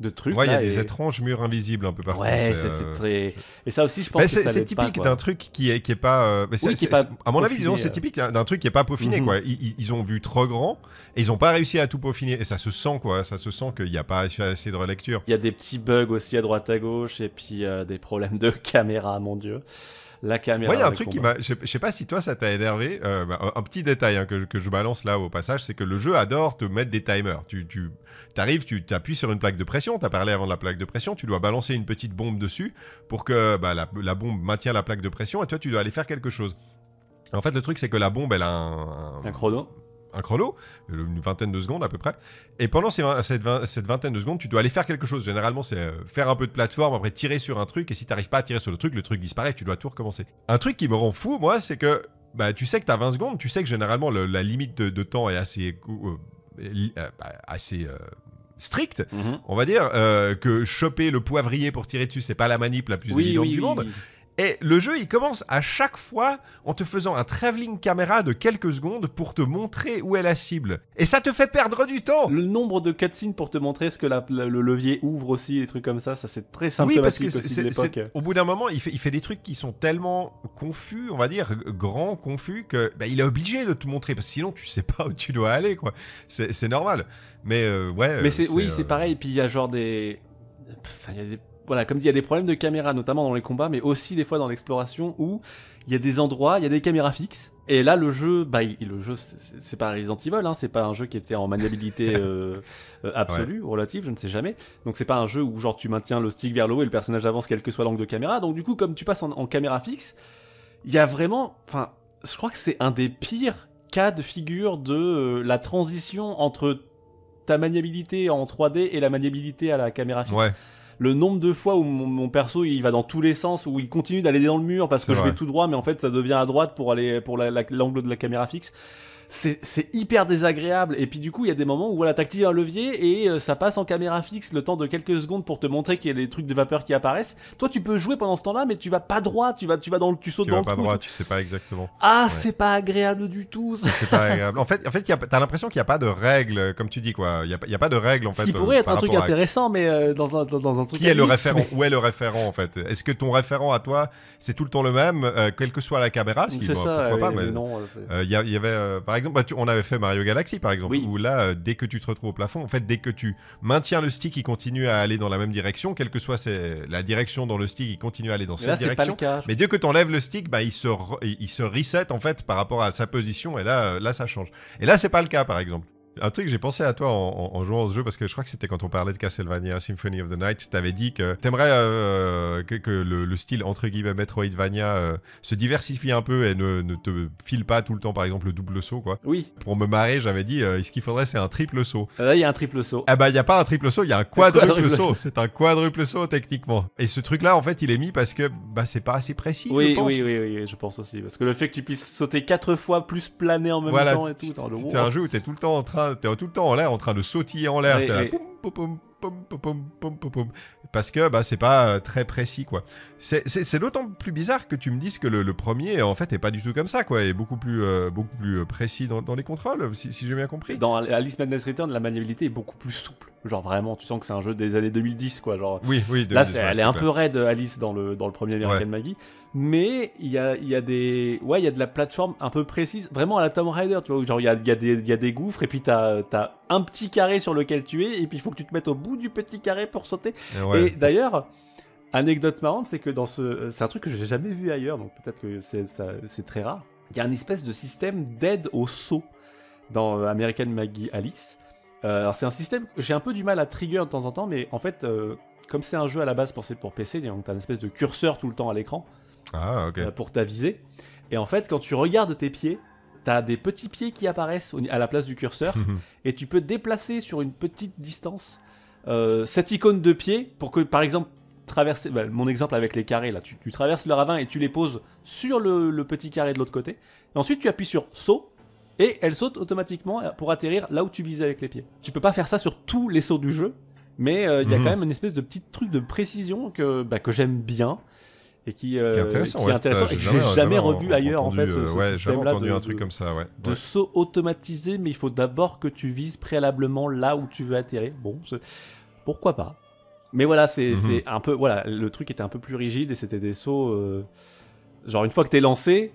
de trucs. Ouais, il y a des étranges murs invisibles un peu partout. Ouais, c'est euh, très. Et ça aussi, je pense que c'est typique d'un truc qui est, qui est pas. Euh, mais oui, pas à mon avis, c'est euh. typique d'un truc qui est pas peaufiné. Mhm. quoi. Ils, ont vu trop grand et ils ont pas réussi à tout peaufiner. Et ça se sent, quoi. Ça se sent qu'il n'y a pas assez de relecture. Il y a des petits bugs aussi à droite à gauche et puis des problèmes de caméra, mon dieu la caméra. un truc qui Je sais pas si toi, ça t'a énervé. Euh, bah, un, petit détail hein, que, je, balance là au passage, c'est que le jeu adore te mettre des timers. Tu, tu arrives, tu t'appuies sur une plaque de pression. tu as parlé avant de la plaque de pression. Tu dois balancer une petite bombe dessus pour que bah, la, la bombe maintienne la plaque de pression. Et toi, tu dois aller faire quelque chose. En fait, le truc, c'est que la bombe, elle a un, un chrono un chrono, une vingtaine de secondes à peu près. Et pendant ces cette, vingtaine de secondes, tu dois aller faire quelque chose. Généralement, c'est euh, faire un peu de plateforme, après tirer sur un truc, et si tu n'arrives pas à tirer sur le truc, le truc disparaît, tu dois tout recommencer. Un truc qui me rend fou, moi, c'est que bah, tu sais que tu as 20 secondes, tu sais que généralement la limite de, temps est assez. Euh, euh, bah, assez stricte, mhm. on va dire, que choper le poivrier pour tirer dessus, c'est pas la manip la plus oui, évidente du monde. Et le jeu, il commence à chaque fois en te faisant un travelling caméra de quelques secondes pour te montrer où est la cible. Et ça te fait perdre du temps Le nombre de cutscenes pour te montrer ce que le levier ouvre aussi, des trucs comme ça, ça c'est très sympa. oui, parce que c'est Au bout d'un moment, il fait, des trucs qui sont tellement confus, on va dire, grands, confus, que bah, il est obligé de te montrer, parce que sinon tu sais pas où tu dois aller, quoi. C'est normal. Mais euh, ouais... Mais c'est euh, oui, c'est euh, pareil, et puis il y a genre des... Enfin, il y a des voilà, comme dit, il y a des problèmes de caméra, notamment dans les combats, mais aussi des fois dans l'exploration où il y a des endroits, il y a des caméras fixes. Et là, le jeu, bah, le jeu, c'est pas Resident Evil, hein, c'est pas un jeu qui était en maniabilité euh, euh, absolue, relative, je ne sais jamais. Donc c'est pas un jeu où genre tu maintiens le stick vers le haut et le personnage avance quel que soit l'angle de caméra. Donc du coup, comme tu passes en, caméra fixe, il y a vraiment, enfin, je crois que c'est un des pires cas de figure de euh, la transition entre ta maniabilité en 3D et la maniabilité à la caméra fixe le nombre de fois où mon, perso il va dans tous les sens, où il continue d'aller dans le mur parce que je vais tout droit, mais en fait ça devient à droite pour aller pour l'angle de la caméra fixe c'est hyper désagréable. Et puis du coup, il y a des moments où voilà, t'actives un levier et euh, ça passe en caméra fixe le temps de quelques secondes pour te montrer qu'il y a des trucs de vapeur qui apparaissent. Toi, tu peux jouer pendant ce temps-là, mais tu vas pas droit, tu vas, tu vas dans le, tu sautes tu dans vas pas droit, tu... sais pas exactement. Ah, c'est pas agréable du tout. C'est pas agréable. En fait, en fait, t'as l'impression qu'il n'y a pas de règles, comme tu dis quoi. Il n'y a, pas de règles en fait. Ce qui euh, pourrait être un truc intéressant, mais euh, dans, un, dans, un truc. Qui est le référent Où est le référent en fait Est-ce que ton référent à toi, c'est tout le temps le même, quelle que soit la caméra C'est ça. Pourquoi pas, mais non, il y, avait par bah, on avait fait Mario Galaxy, par exemple, où là, euh, dès que tu te retrouves au plafond, en fait, dès que tu maintiens le stick, il continue à aller dans la même direction, quelle que soit c'est la direction dans le stick, il continue à aller dans cette direction. mais dès que tu enlèves le stick, bah, il, se il, se reset en fait par rapport à sa position, et là, euh, là ça change. Et là, c'est pas le cas, par exemple. Un truc, j'ai pensé à toi en, jouant à ce jeu parce que je crois que c'était quand on parlait de Castlevania Symphony of the Night. T'avais dit que t'aimerais euh, que, le, style entre guillemets Metroidvania euh, se diversifie un peu et ne, te file pas tout le temps, par exemple, le double saut, quoi. Oui. Pour me marrer, j'avais dit, euh, ce qu'il faudrait, c'est un triple saut. Ah, là, il y a un triple saut. Ah bah, il n'y a pas un triple saut, il y a un quadruple, saut. C'est un quadruple saut techniquement. Et ce truc-là, en fait, il est mis parce que bah c'est pas assez précis. Oui, je pense. oui, oui, oui, je pense aussi. Parce que le fait que tu puisses sauter quatre fois plus planer en même temps et tout. C'est un jeu où es tout le temps en train t'es tout le temps en l'air, en train de sautiller en l'air. Parce que bah, c'est pas euh, très précis quoi. C'est d'autant plus bizarre que tu me dises que le, premier en fait est pas du tout comme ça quoi, est beaucoup plus, euh, beaucoup plus euh, précis dans, les contrôles, si, j'ai bien compris. Dans Alice Madness Return, la maniabilité est beaucoup plus souple. Genre vraiment, tu sens que c'est un jeu des années 2010 quoi. Genre, oui, oui. là, elle est, un peu raide Alice dans le, dans le premier American Maggie mais il y a, des ouais il y a de la plateforme un peu précise vraiment à la Tomb Raider tu vois genre il y a, des gouffres et puis t'as as un petit carré sur lequel tu es et puis il faut que tu te mettes au bout du petit carré pour sauter et, d'ailleurs anecdote marrante c'est que dans ce c'est un truc que j'ai jamais vu ailleurs donc peut-être que c'est très rare il y a une espèce de système d'aide au saut dans euh, American Maggie Alice euh, alors c'est un système j'ai un peu du mal à trigger de temps en temps mais en fait euh, comme c'est un jeu à la base pensé pour PC, donc t'as une espèce de curseur tout le temps à l'écran, ah, euh, pour t'aviser. Et en fait, quand tu regardes tes pieds, t'as des petits pieds qui apparaissent à la place du curseur et tu peux déplacer sur une petite distance euh, cette icône de pied pour que, par exemple, traverser. Bah, mon exemple avec les carrés, là, tu, traverses le ravin et tu les poses sur le, petit carré de l'autre côté. ensuite, tu appuies sur saut et elle saute automatiquement pour atterrir là où tu visais avec les pieds. Tu peux pas faire ça sur tous les sauts du jeu, mais euh, il y a mhm. quand même une espèce de petit truc de précision que bah, j'aime bien et euh, qui, est intéressant, et j'ai jamais, revu ailleurs en fait ce, euh, ouais, système là de, un truc comme ça de saut automatisé mais il faut d'abord que tu vises préalablement là où tu veux atterrir bon pourquoi pas mais voilà mhm. c'est un peu voilà le truc était un peu plus rigide et c'était des sauts euh, genre une fois que t'es lancé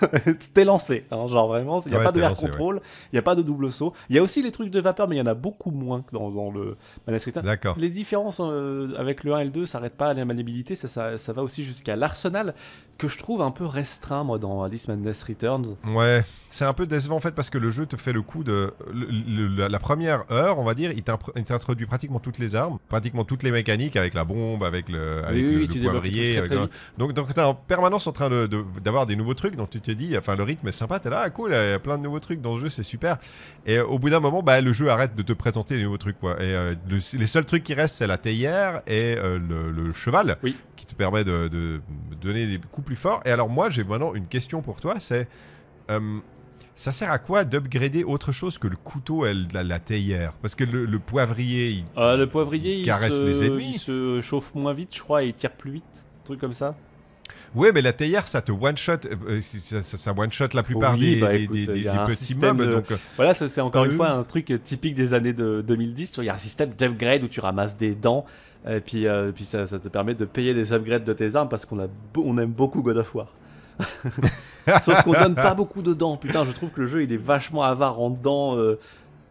t'es lancé. Hein, genre vraiment, il n'y a pas de air contrôle, il y n'y a pas de double saut. Il y a aussi les trucs de vapeur, mais il y en a beaucoup moins que dans, le Manas D'accord. Les différences euh, avec le 1 et le 2 s'arrêtent pas à la maniabilité, ça, ça, va aussi jusqu'à l'arsenal que je trouve un peu restreint, moi, dans Alice Madness Returns. Ouais, c'est un peu décevant en fait parce que le jeu te fait le coup de. la première heure, on va dire, il t'introduit pratiquement toutes les armes, pratiquement toutes les mécaniques avec la bombe, avec le, avec Donc, donc es en permanence en train d'avoir de, des nouveaux trucs donc tu te dis, enfin le rythme est sympa, t'es là, ah, cool, il y a plein de nouveaux trucs dans le jeu, c'est super. Et au bout d'un moment, bah, le jeu arrête de te présenter les nouveaux trucs. Quoi. Et euh, les seuls trucs qui restent, c'est la théière et euh, le, cheval, oui. qui te permet de, donner des coups plus forts. Et alors moi, j'ai maintenant une question pour toi, c'est... Euh, ça sert à quoi d'upgrader autre chose que le couteau et la, théière Parce que le, poivrier, il, le poivrier, caresse les ennemis. Il se chauffe moins vite, je crois, et il tire plus vite, un truc comme ça. Ouais, mais la théière, ça te one shot, ça, one shot la plupart des, bah, petits mobs. Euh, voilà, c'est encore une fois un truc typique des années de 2010. Il y a un système d'upgrade où tu ramasses des dents. Et puis, euh, puis ça, te permet de payer des upgrades de tes armes parce qu'on on aime beaucoup God of War. Sauf qu'on donne pas beaucoup de dents. Putain, je trouve que le jeu il est vachement avare en dents. Euh,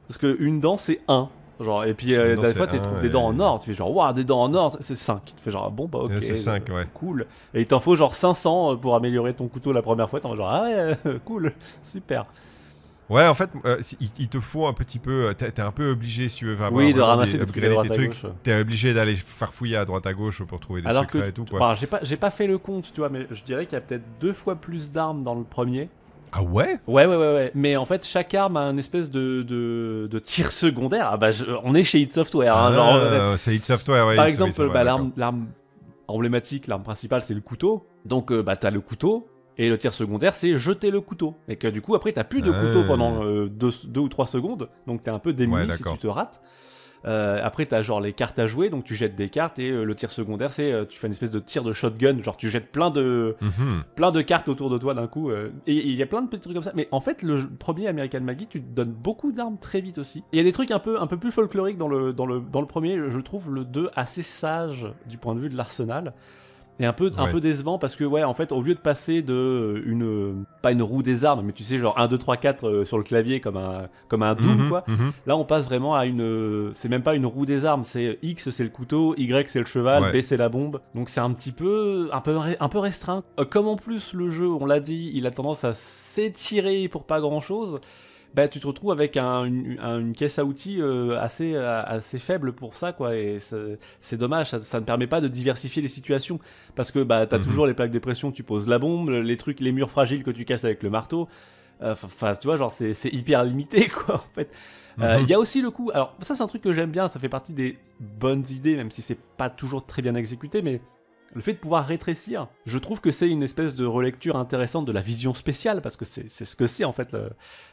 parce qu'une dent c'est un. Genre, et puis euh, des fois, tu trouves des dents en or, tu fais genre, waouh, des dents en or, c'est 5. Tu te fais genre, bon, bah ok. C'est 5, euh, ouais. Cool. Et il t'en faut genre 500 euh, pour améliorer ton couteau la première fois, t'en genre, ah ouais, cool, super. Ouais, en fait, il, te faut un petit peu. T'es un peu obligé, si tu veux oui, de ramasser des, trucs t'es obligé d'aller farfouiller à droite à gauche pour trouver des Alors secrets que, et tout. Bah, j'ai pas fait le compte, tu vois, mais je dirais qu'il y a peut-être deux fois plus d'armes dans le premier ah ouais Ouais, ouais, ouais, Mais en fait, chaque arme a un espèce de, tir secondaire. Ah bah, on est chez Hit Software. Hein, ah, c'est Hit Software, ouais. Par exemple, bah, l'arme emblématique, l'arme principale, c'est le couteau. Donc, euh, bah, t'as le couteau. Et le tir secondaire, c'est jeter le couteau. Et que du coup, après, t'as plus de couteau ah. pendant euh, deux, ou trois secondes. Donc, t'es un peu démuni si tu te rates. Euh, après, t'as genre les cartes à jouer, donc tu jettes des cartes et euh, le tir secondaire, c'est euh, tu fais une espèce de tir de shotgun, genre tu jettes plein de mhm. plein de cartes autour de toi d'un coup. et il y a plein de petits trucs comme ça. Mais en fait, le premier American Maggie, tu te donnes beaucoup d'armes très vite aussi. Il y a des trucs un peu un peu plus folkloriques dans le dans le dans le premier. Je trouve le 2 assez sage du point de vue de l'arsenal. Et un peu, un peu décevant parce que, ouais, en fait, au lieu de passer de euh, une. Euh, pas une roue des armes, mais tu sais, genre 1, 2, 3, 4 sur le clavier comme un, comme un mhm, quoi. Mhm. Là, on passe vraiment à une. Euh, c'est même pas une roue des armes, c'est X, c'est le couteau, Y, c'est le cheval, B, c'est la bombe. Donc, c'est un petit peu. Un peu, un peu restreint. Comme en plus, le jeu, on l'a dit, il a tendance à s'étirer pour pas grand chose bah, tu te retrouves avec une, caisse à outils euh, assez, euh, assez faible pour ça, quoi. Et c'est dommage, ça, ne permet pas de diversifier les situations. Parce que bah, tu as mhm. toujours les plaques de pression, tu poses la bombe, les trucs, les murs fragiles que tu casses avec le marteau. Euh, enfin, tu vois, genre, c'est hyper limité, quoi, en fait. Il mhm. y a aussi le coup, alors ça c'est un truc que j'aime bien, ça fait partie des bonnes idées, même si c'est pas toujours très bien exécuté, mais le fait de pouvoir rétrécir, je trouve que c'est une espèce de relecture intéressante de la vision spéciale, parce que c'est ce que c'est en fait.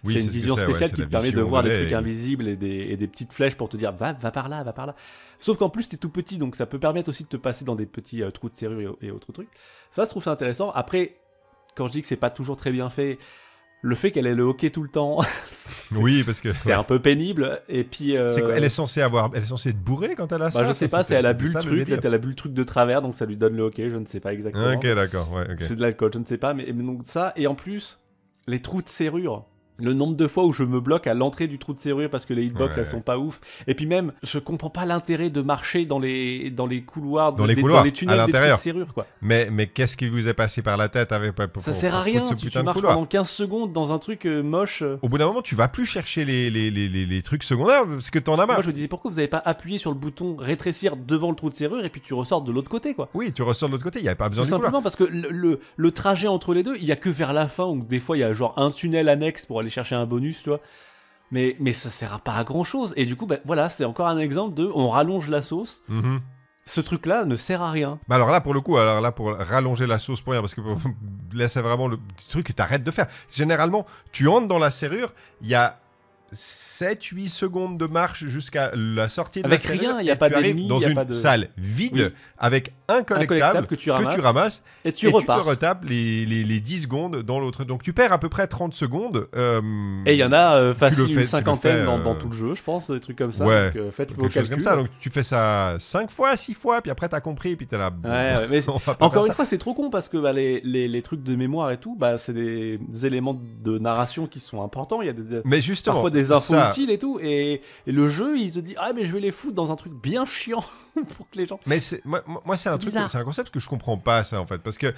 c'est une vision spéciale qui te permet de voir des trucs invisibles et des, petites flèches pour te dire va, va par là, va par là. Sauf qu'en plus, t'es tout petit, donc ça peut permettre aussi de te passer dans des petits euh, trous de serrure et, et, autres trucs. Ça, je trouve ça intéressant. Après, quand je dis que c'est pas toujours très bien fait, le fait qu'elle ait le hockey tout le temps. oui, parce que c'est un peu pénible. Et puis, euh, elle est censée avoir, elle est censée être bourrée quand elle a bah, ça. je sais pas, c'est elle a bu le truc, de travers, donc ça lui donne le hockey. Je ne sais pas exactement. Ok, d'accord. C'est de l'alcool, je ne sais pas, mais, mais, donc ça. Et en plus, les trous de serrure le nombre de fois où je me bloque à l'entrée du trou de serrure parce que les hitbox elles sont pas ouf et puis même je comprends pas l'intérêt de marcher dans les dans les couloirs dans les, couloirs, tunnels à des serrure quoi mais mais qu'est-ce qui vous est passé par la tête avec ça sert à rien tu, tu marches pendant 15 secondes dans un truc euh, moche euh. au bout d'un moment tu vas plus chercher les les, les, les trucs secondaires parce que t'en as marre moi je me disais pourquoi vous avez pas appuyé sur le bouton rétrécir devant le trou de serrure et puis tu ressors de l'autre côté quoi oui tu ressors de l'autre côté il y avait pas besoin Tout simplement parce que le, le, trajet entre les deux il y a que vers la fin où des fois il y a genre un tunnel annexe pour aller aller chercher un bonus, tu vois. Mais, mais ça sert à pas à grand chose. Et du coup, ben, voilà, c'est encore un exemple de on rallonge la sauce. Mhm. Ce truc-là ne sert à rien. mais bah alors là, pour le coup, alors là, pour rallonger la sauce pour rien, parce que là, c'est vraiment le truc que t'arrêtes de faire. Généralement, tu entres dans la serrure, il y a 7-8 secondes de marche jusqu'à la sortie de avec rien, il n'y a pas d'ennemis, dans une salle vide avec un collectable, que, tu ramasses, Et tu repars et tu, te retapes les, les, 10 secondes dans l'autre. Donc tu perds à peu près 30 secondes. Euh, et il y en a euh, facile une cinquantaine dans, euh, dans, tout le jeu, je pense, des trucs comme ça. donc, euh, faites vos chose comme ça. Donc tu fais ça 5 fois, 6 fois, puis après Tu as compris, puis tu là. encore une fois, c'est trop con parce que bah, les, les, trucs de mémoire et tout, bah, c'est des, éléments de narration qui sont importants. Il y a des, mais justement, parfois des des infos utiles et tout. Et, le jeu, il se dit ah mais je vais les foutre dans un truc bien chiant pour que les gens. Mais moi, moi c'est un truc, c'est un concept que je comprends pas ça en fait parce que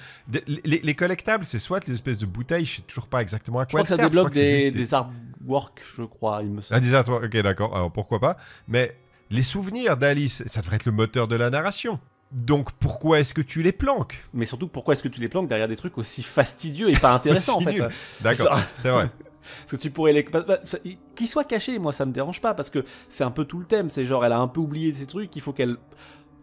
les, collectables, c'est soit les espèces de bouteilles, je sais toujours pas exactement à quoi. Je crois que ça débloque des, artworks, je crois, il me semble. Ah des artworks, ok d'accord. Alors pourquoi pas Mais les souvenirs d'Alice, ça devrait être le moteur de la narration. Donc pourquoi est-ce que tu les planques Mais surtout pourquoi est-ce que tu les planques derrière des trucs aussi fastidieux et pas intéressants en fait D'accord, c'est vrai. Parce que tu pourrais bah, bah, Qu'ils soient cachés, moi ça me dérange pas, parce que c'est un peu tout le thème. C'est genre, elle a un peu oublié ses trucs, il faut qu'elle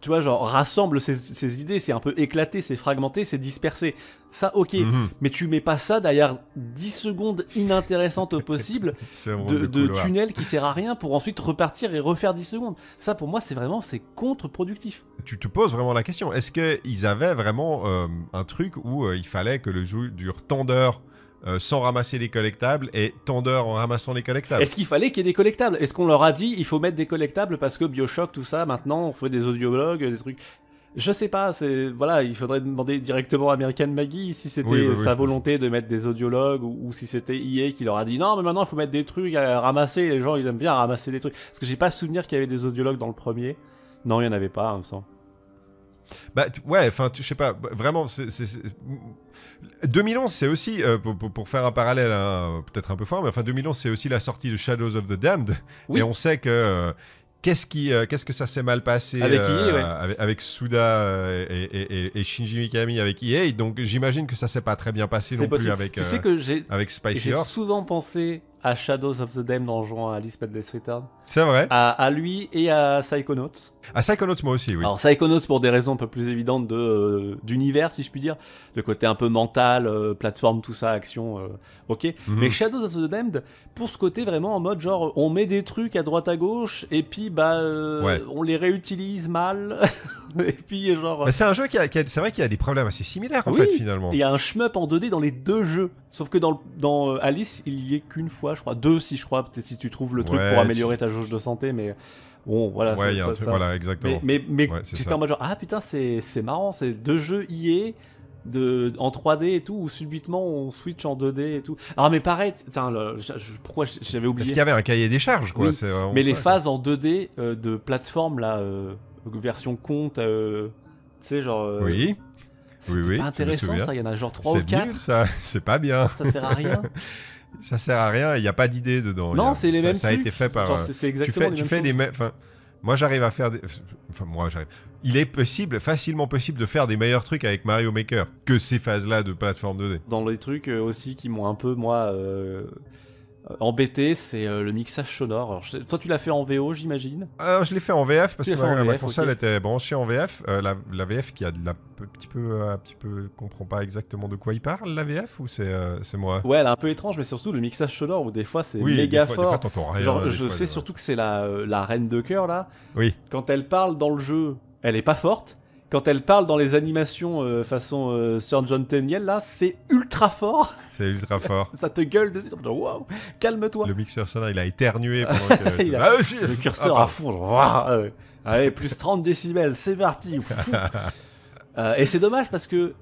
tu vois, genre, rassemble ses, idées, c'est un peu éclaté, c'est fragmenté, c'est dispersé. Ça, ok, mhm. mais tu mets pas ça derrière 10 secondes inintéressantes au possible de, tunnel qui sert à rien pour ensuite repartir et refaire 10 secondes. Ça, pour moi, c'est vraiment, c'est contre-productif. Tu te poses vraiment la question, est-ce qu'ils avaient vraiment euh, un truc où euh, il fallait que le jeu dure tant d'heures euh, sans ramasser les collectables et tendeur en ramassant les collectables. Est-ce qu'il fallait qu'il y ait des collectables Est-ce qu'on leur a dit il faut mettre des collectables parce que Bioshock, tout ça, maintenant on fait des audiologues, des trucs. Je sais pas, c'est voilà, il faudrait demander directement à American Maggie si c'était sa volonté de mettre des audiologues ou, si c'était EA qui leur a dit non, mais maintenant il faut mettre des trucs à ramasser. Les gens ils aiment bien ramasser des trucs. Parce que j'ai pas souvenir qu'il y avait des audiologues dans le premier. Non, il y en avait pas, il me sens. Bah ouais, enfin, je sais pas, vraiment, c'est 2011, c'est aussi, euh, pour, faire un parallèle hein, peut-être un peu fort, mais enfin 2011, c'est aussi la sortie de Shadows of the Damned. Et on sait que... Euh, qu'est-ce, euh, quest que ça s'est mal passé avec, Suda et, Shinji Mikami avec EA Donc j'imagine que ça s'est pas très bien passé non plus avec, tu sais que j'ai, souvent pensé à Shadows of the Damned en jouant à Lisbeth Death Return. C'est vrai. À, à lui et à Psychonauts. À ah, Psychonauts, moi aussi, oui. Alors, Psychonauts, pour des raisons un peu plus évidentes de, euh, d'univers, si je puis dire, de côté un peu mental, euh, plateforme, tout ça, action, euh, ok. Mhm. Mais Shadows of the Damned, pour ce côté vraiment en mode genre, on met des trucs à droite à gauche, et puis, bah, on les réutilise mal. et puis, genre. c'est un jeu qui a, c'est vrai qu'il y a des problèmes assez similaires, en fait, finalement. Il y a un shmup en 2D dans les deux jeux. Sauf que dans, Alice, il y est qu'une fois, je crois, deux si je crois, peut-être si tu trouves le truc pour améliorer ta jauge de santé, mais Bon, voilà. Ouais, il y a un ça, truc, voilà, exactement. Mais, mais, j'étais en mode genre, ah putain, c'est marrant, c'est deux jeux IA de, en 3D et tout, où subitement on switch en 2D et tout. Ah mais pareil, putain, pourquoi j'avais oublié. Parce qu'il y avait un cahier des charges, quoi. Oui, euh, mais les phases en 2D euh, de plateforme, là, euh, version compte, tu sais, genre. oui. Oui, oui. Pas intéressant ça, il y en a genre 3 ou 4. Nul, ça, c'est pas bien. Ça sert à rien. ça sert à rien, il n'y a pas d'idée dedans. Non, c'est les ça, Ça a été fait par. Euh, tu fais, des Moi, j'arrive à faire des. Enfin, moi, j'arrive. Il est possible, facilement possible, de faire des meilleurs trucs avec Mario Maker que ces phases-là de plateforme 2D. Dans les trucs euh, aussi qui m'ont un peu, moi, euh, embêté, euh, c'est euh, le mixage sonore. Toi, tu l'as fait en VO, j'imagine euh, je l'ai fait en VF parce que ma, console était branchée en VF. la, VF qui a de la petit peu, un petit peu, comprend pas exactement de quoi il parle, la VF ou c'est moi Ouais, elle est un peu étrange, mais surtout le mixage sonore où des fois c'est oui, méga fort. je sais surtout que c'est la, la reine de cœur là. Oui. Quand elle parle dans le jeu, elle est pas forte quand elle parle dans les animations euh, façon euh, Sir John Tenniel, là, c'est ultra fort. C'est ultra fort. ça te gueule dessus. Waouh, calme-toi. Le mixeur sonore, il a éternué pendant que. Ah, le curseur a ah, à fond. allez, plus 30 décibels, c'est parti. Euh, et c'est dommage parce que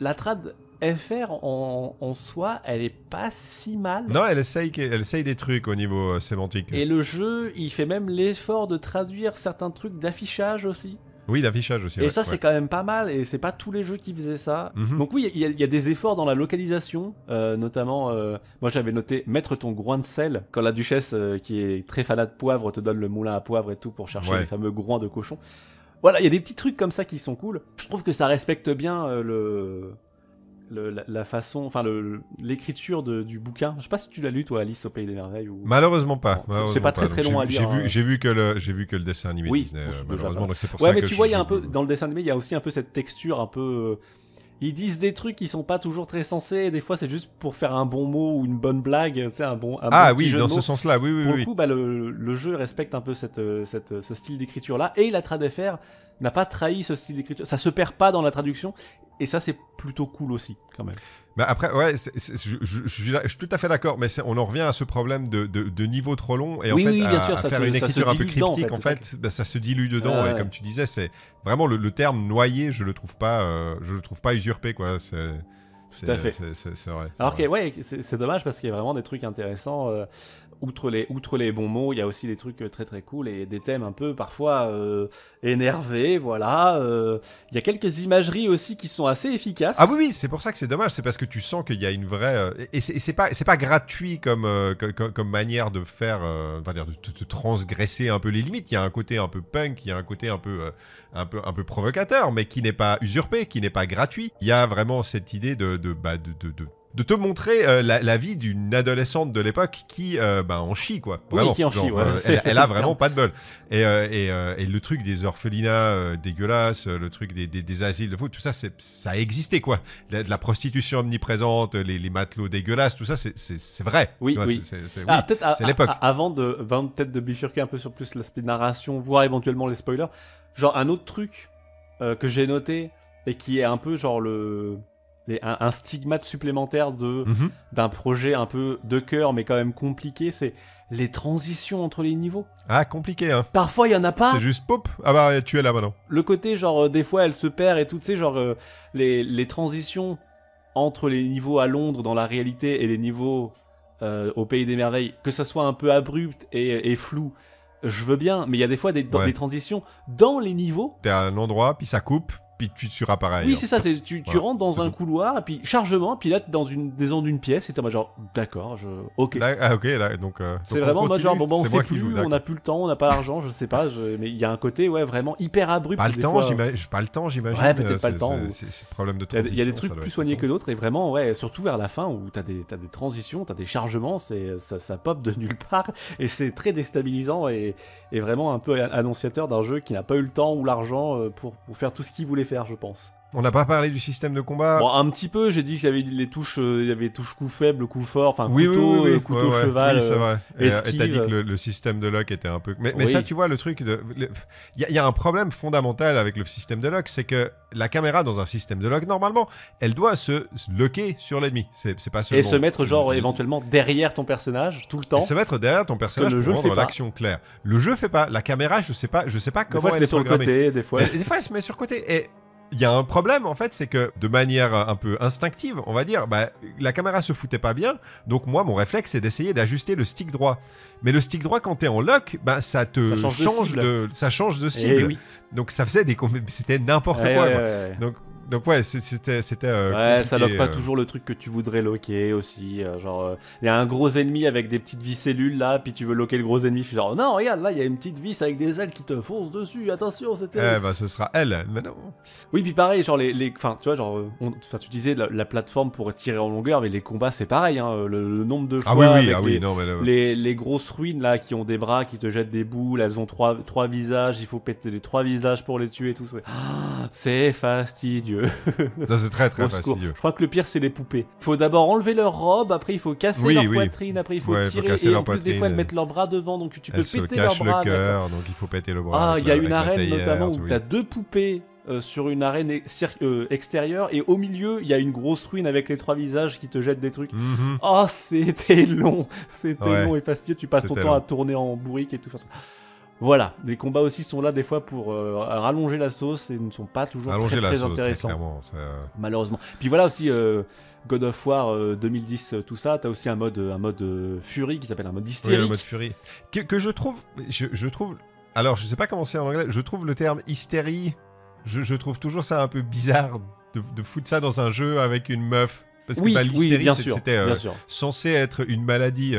la trad. FR en, en, soi, elle est pas si mal. Non, elle essaye, elle essaye des trucs au niveau sémantique. Et le jeu, il fait même l'effort de traduire certains trucs d'affichage aussi. Oui, l'affichage aussi. Et ça, c'est quand même pas mal, et c'est pas tous les jeux qui faisaient ça. Mhm. Donc oui, il y, a des efforts dans la localisation, euh, notamment, euh, moi j'avais noté mettre ton groin de sel quand la duchesse, euh, qui est très fanat de poivre, te donne le moulin à poivre et tout pour chercher les fameux groins de cochon. Voilà, il y a des petits trucs comme ça qui sont cool. Je trouve que ça respecte bien le la, façon, enfin l'écriture du bouquin. Je sais pas si tu l'as lu toi, Alice au pays des merveilles. Ou... Malheureusement pas. C'est pas très très long à lire. Hein. J'ai vu, que le j'ai vu que le dessin animé oui, euh, malheureusement, donc c'est pour mais tu vois, il y a un peu dans le dessin animé, il y a aussi un peu cette texture un peu euh, ils disent des trucs qui sont pas toujours très sensés. Des fois, c'est juste pour faire un bon mot ou une bonne blague. C'est un bon. ah oui, dans ce sens-là, oui, oui. Pour le coup, bah, le, jeu respecte un peu cette, euh, euh, ce style d'écriture-là. Et la TradFR n'a pas trahi ce style d'écriture. Ça se perd pas dans la traduction. Et ça, c'est plutôt cool aussi, quand même après, ouais, je, suis tout à fait d'accord, mais on en revient à ce problème de, niveau trop long et en fait, à, sûr, faire une écriture un peu cryptique, en fait, bah, ça, se dilue dedans. et comme tu disais, c'est vraiment le, terme noyé, je le trouve pas, euh, je le trouve pas usurpé, quoi. Tout à fait. C'est vrai. Alors que ouais, c'est dommage parce qu'il y a vraiment des trucs intéressants. Euh, outre les, bons mots, il y a aussi des trucs euh, très très cool et des thèmes un peu parfois euh, énervés, voilà. Euh. il y a quelques imageries aussi qui sont assez efficaces. Ah oui, oui, c'est pour ça que c'est dommage, c'est parce que tu sens qu'il y a une vraie... et c'est pas, pas gratuit comme, manière de faire, enfin dire, de, transgresser un peu les limites. Il y a un côté un peu punk, il y a un côté un peu, un peu, un peu provocateur, mais qui n'est pas usurpé, qui n'est pas gratuit. Il y a vraiment cette idée de, de bah, de te montrer euh, la, vie d'une adolescente de l'époque qui euh, ben, en chie, quoi. Vraiment. Oui, qui en chie, euh, elle, a vraiment pas de bol. Et, et, le truc des orphelinats dégueulasses, le truc des, asiles de fou, tout ça, ça a existé, quoi. La, prostitution omniprésente, les, matelots dégueulasses, tout ça, c'est vrai. Oui, c'est oui. C'est ah, l'époque. Avant de, peut de bifurquer un peu sur plus l'aspect narration, voire éventuellement les spoilers. Genre, un autre truc que j'ai noté et qui est un peu genre le un, stigmate supplémentaire de mhm. d'un projet un peu de cœur, mais quand même compliqué. C'est les transitions entre les niveaux. Ah, compliqué, hein. Parfois, il y en a pas. C'est juste pop. Ah bah, tu es là maintenant. Le côté, genre, euh, des fois, elle se perd et tout, tu sais, genre, euh, les, transitions entre les niveaux à Londres dans la réalité et les niveaux euh, au Pays des Merveilles, que ça soit un peu abrupt et, flou, je veux bien, mais il y a des fois des, des transitions dans les niveaux. T'es à un endroit, puis ça coupe, puis tu sur appareil. Oui, hein. c'est ça, c'est, tu, rentres dans un couloir, et puis chargement, puis là, tu dans une d'une pièce, et t'es en genre, d'accord, je. Ok. Ah, ok, euh, donc. c'est vraiment en genre, bon, bah, on sait plus, on n'a plus le temps, on n'a pas l'argent, je sais pas, mais il y a un côté, ouais, vraiment hyper abrupt. Pas le temps, euh. j'imagine. Pas le temps, j'imagine. Ouais, peut-être euh, pas le temps. C'est problème de transition. Il y a des trucs plus soignés que d'autres, et vraiment, ouais, surtout vers la fin où t'as des, t'as des transitions, t'as des chargements, c'est, ça, ça pop de nulle part, et c'est très déstabilisant et, et vraiment un peu annonciateur d'un jeu qui n'a pas eu le temps ou l'argent pour, pour faire tout ce qu'il voulait faire, je pense. On n'a pas parlé du système de combat. un petit peu, j'ai dit qu'il y avait les touches, euh, il y avait touche coup faible, coup fort, enfin oui, couteau, couteau cheval. c'est et t'as dit que le, système de lock était un peu. Mais, ça, tu vois, le truc de, il y, a un problème fondamental avec le système de lock, c'est que la caméra dans un système de lock normalement, elle doit se, locker sur l'ennemi. C'est pas seulement. Et se mettre genre éventuellement derrière ton personnage tout le temps. se mettre derrière ton personnage le pour rendre l'action claire. Le jeu fait pas. La caméra, je sais pas, je sais pas comment elle est programmée. Des elle se met sur côté. Des fois, elle se met sur côté. Et il y a un problème en fait, c'est que de manière euh, un peu instinctive, on va dire, bah, la caméra se foutait pas bien, donc moi mon réflexe c'est d'essayer d'ajuster le stick droit. Mais le stick droit quand t'es en lock, bah, ça te change, de, ça change de eh cible. Donc ça faisait des c'était n'importe eh quoi. donc donc ouais, c'était... Euh, ouais, ça loque pas euh. toujours le truc que tu voudrais loquer aussi. Euh, genre, il y a un gros ennemi avec des petites vis-cellules là, puis tu veux loquer le gros ennemi. Genre, non, regarde, là, il y a une petite vis avec des ailes qui te foncent dessus. Attention, c'était... Eh bah ce sera elle, mais non. Oui, puis pareil, genre les... Enfin, tu vois, genre... tu disais, la, plateforme pour tirer en longueur, mais les combats, c'est pareil. Hein, le, nombre de ah fois... Ah oui, les, non, mais les, grosses ruines là qui ont des bras, qui te jettent des boules, elles ont trois, trois visages, il faut péter les trois visages pour les tuer, tout ça. c'est fastidieux. c'est très très fastidieux Je crois que le pire, c'est les poupées. Il faut d'abord enlever leur robe, après il faut casser leur poitrine, après il faut tirer. et en plus, des fois, elles mettent leurs bras devant, donc tu peux péter leur bras. Le donc il faut péter le bras. Ah, il y a une arène notamment où as deux poupées euh, sur une arène e- euh, extérieure et au milieu il y a une grosse ruine avec les trois visages qui te jettent des trucs. Mhm. Ah c'était long, c'était long et fastidieux, tu passes ton temps à tourner en bourrique et tout. Voilà, les combats aussi sont là des fois pour euh, rallonger la sauce et ne sont pas toujours très, très intéressants. Euh. Malheureusement. Puis voilà aussi euh, God of War 2010, tout ça, t'as aussi un mode, un mode Fury qui s'appelle un mode hystérique. Oui, le mode Fury. Que, je trouve. Je, je, trouve. Alors, je sais pas comment c'est en anglais, je trouve le terme hystérie. Je, trouve toujours ça un peu bizarre de, de foutre ça dans un jeu avec une meuf. Parce oui, bah, que l'hystérie, c'était censé être une maladie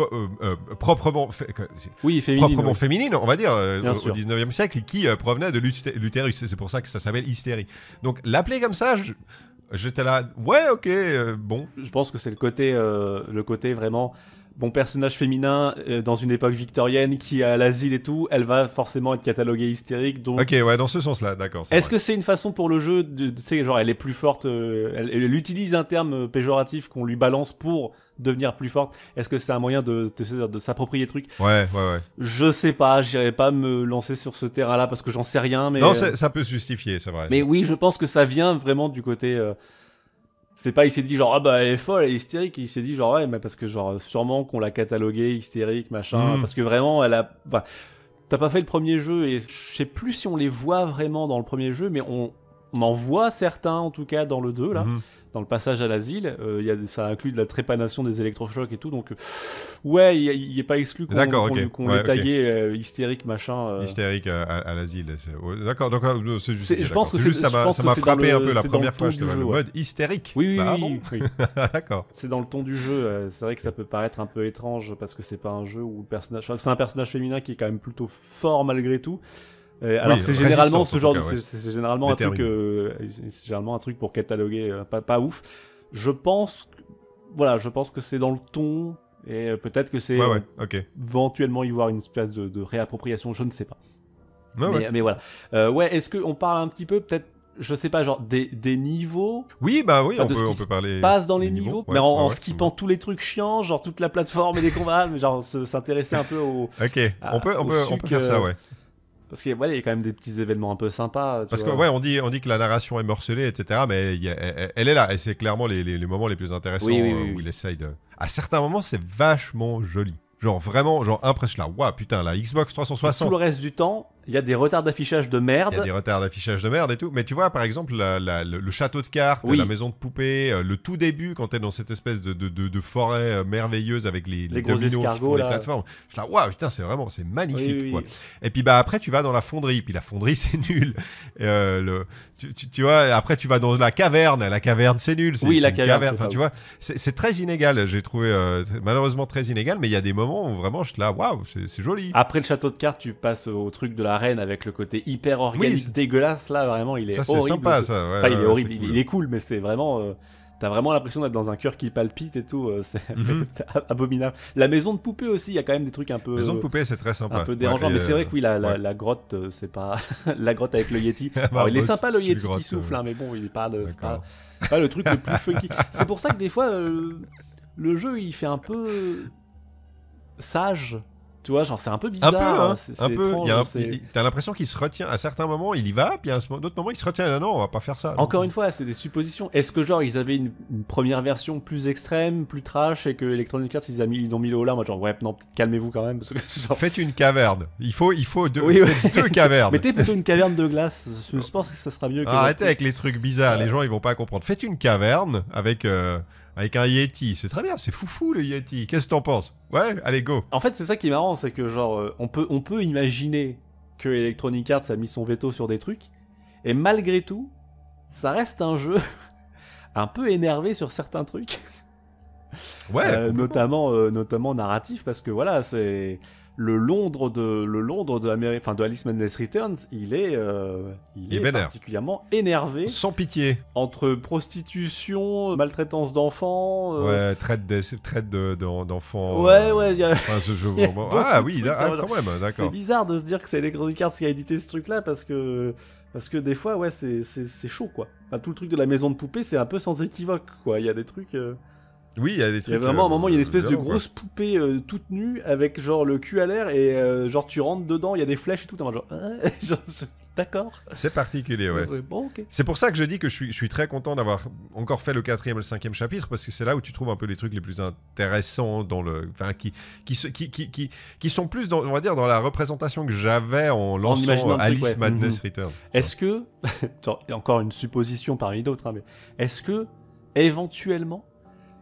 euh, euh, proprement, oui, féminine, on va dire, euh, au, au 19e siècle, qui provenait de l'utérus. C'est pour ça que ça s'appelle hystérie. Donc l'appeler comme ça, J'étais là, ouais, ok, bon. Je pense que c'est le le côté vraiment bon personnage féminin euh, dans une époque victorienne qui a l'asile et tout, elle va forcément être cataloguée hystérique. Donc... Ok, ouais, dans ce sens-là, d'accord. Est-ce que c'est une façon pour le jeu de, tu sais, genre elle est plus forte, euh, elle, utilise un terme euh, péjoratif qu'on lui balance pour devenir plus forte. Est-ce que c'est un moyen de, de, s'approprier le truc Ouais, ouais, ouais. Je sais pas, j'irai pas me lancer sur ce terrain-là parce que j'en sais rien. Mais non, ça peut justifier, c'est vrai. Mais oui, je pense que ça vient vraiment du côté. C'est pas, il s'est dit genre, ah bah, elle est folle, elle est hystérique. Il s'est dit genre, ouais, mais parce que genre, sûrement qu'on l'a cataloguée hystérique, machin. Mm. Parce que vraiment, elle a. T'as pas fait le premier jeu et je sais plus si on les voit vraiment dans le premier jeu, mais on, on en voit certains en tout cas dans le 2 là. Mm-hmm dans le passage à l'asile. Euh, ça inclut de la trépanation des électrochocs et tout. Donc, euh, ouais, il n'est pas exclu qu'on qu'on okay. Euh, hystérique, machin. Hystérique à, l'asile. D'accord, donc c'est juste. Je pense que ça m'a frappé un peu la première fois. Je te vois, le mode hystérique. Oui, oui, bah oui, D'accord. C'est dans le ton du jeu. C'est vrai que ça peut paraître un peu étrange parce que c'est pas un jeu où le personnage. c'est un personnage féminin qui est quand même plutôt fort malgré tout. Euh, alors c'est généralement ce genre, c'est généralement un truc, euh, généralement un truc pour cataloguer euh, pas, ouf. Je pense, que, voilà, je pense que c'est dans le ton et peut-être que c'est ouais, éventuellement y voir une espèce de, réappropriation, je ne sais pas. Mais, voilà. ouais, est-ce qu'on parle un petit peu peut-être je sais pas, genre des, niveaux. Oui, bah oui, on, peut, parler. Passe dans les niveaux, mais en, skippant tous les trucs chiants, genre toute la plateforme et des combats, mais genre s'intéresser un peu au. Ok, on peut, on peut, on peut faire ça, ouais. Parce qu'il y a quand même des petits événements un peu sympas. Parce que ouais, on dit, on dit que la narration est morcelée, etc. Mais e, e, elle, est là. Et c'est clairement les, moments les plus intéressants euh, où il essaye de. À certains moments, c'est vachement joli. Genre vraiment, genre impressionnant. là. Waouh, putain, la Xbox 360. tout le reste du temps, il y a des retards d'affichage de merde. Il y a des retards d'affichage de merde et tout. Mais tu vois, par exemple, le, château de cartes, la maison de poupée, euh, le tout début quand t'es dans cette espèce de, forêt euh, merveilleuse avec les, les, les qui font les plateformes. Je suis là, waouh, putain, c'est vraiment, c'est magnifique. quoi. Et puis bah après, tu vas dans la fonderie. Puis la fonderie, c'est nul. Euh, le, tu, tu, tu, vois, après, tu vas dans la caverne. La caverne, c'est nul. Oui, la caverne. Enfin, tu vois, c'est très inégal. J'ai trouvé malheureusement très inégal. Mais il y a des moments où vraiment, je suis là, waouh, c'est joli. Après le château de cartes, tu passes au truc de la avec le côté hyper organique dégueulasse là vraiment il est, ça, horrible. Sympa, ça. il est horrible, cool. il, est cool mais c'est vraiment euh, t'as vraiment l'impression d'être dans un cœur qui palpite et tout euh, c'est mhm. abominable. La maison de poupée aussi il y a quand même des trucs un peu maison de poupée c'est très sympa un peu dérangeant mais c'est vrai euh, que oui la, grotte c'est pas la grotte avec le yeti. Bah, il est sympa le yeti qui souffle hein, mais bon il est pas le, pas, le truc le plus funky. C'est pour ça que des fois le jeu il fait un peu sage tu vois, genre c'est un peu bizarre. Un peu, hein, c'est, t'as l'impression qu'il se retient. À certains moments, il y va, puis à un d'autres moments, il se retient. Non, non, on va pas faire ça. Encore une fois, c'est des suppositions. Est-ce que genre ils avaient une, première version plus extrême, plus trash, et que Electronic Arts ils, mis, ont mis le haut là, moi genre ouais, non, calmez-vous quand même. Parce que, Faites une caverne. Il faut, il faut deux, cavernes. Mettez plutôt une caverne de glace. Je pense que ça sera mieux. Arrêtez avec les trucs bizarres. Les gens, ils vont pas comprendre. Faites une caverne avec. Euh, avec un Yeti. C'est très bien, c'est foufou le Yeti. Qu'est-ce que t'en penses Ouais, allez, go. En fait, c'est ça qui est marrant, c'est que genre, euh, on, peut, on peut imaginer que Electronic Arts a mis son veto sur des trucs, et malgré tout, ça reste un jeu un peu énervé sur certains trucs. Ouais. Euh, notamment, euh, notamment narratif, parce que voilà, c'est le Londres de le Londres de, Alice Madness Returns, il est euh, il, est, particulièrement énervé, sans pitié, entre prostitution, maltraitance d'enfants, euh, ouais, traite traite d'enfants, ouais ouais, ah oui, ah, quand même, d'accord. C'est bizarre de se dire que c'est grandes Cartes qui a édité ce truc là parce que parce que des fois ouais c'est chaud quoi. tout le truc de la maison de poupée c'est un peu sans équivoque quoi. Il y a des trucs. Euh, oui, il y a des trucs. Il y vraiment à un euh, moment, il y a une espèce de grosse poupée euh, toute nue avec genre le cul à l'air et euh, genre tu rentres dedans, il y a des flèches et tout. T'es genre, genre d'accord. C'est particulier, ouais. C'est bon, pour ça que je dis que je suis, je suis très content d'avoir encore fait le quatrième et le cinquième chapitre parce que c'est là où tu trouves un peu les trucs les plus intéressants dans le, enfin qui qui, qui, qui, qui sont plus dans, on va dire dans la représentation que j'avais en lançant Alice Madness mhm. Returns Est-ce que, encore une supposition parmi d'autres, hein, mais est-ce que éventuellement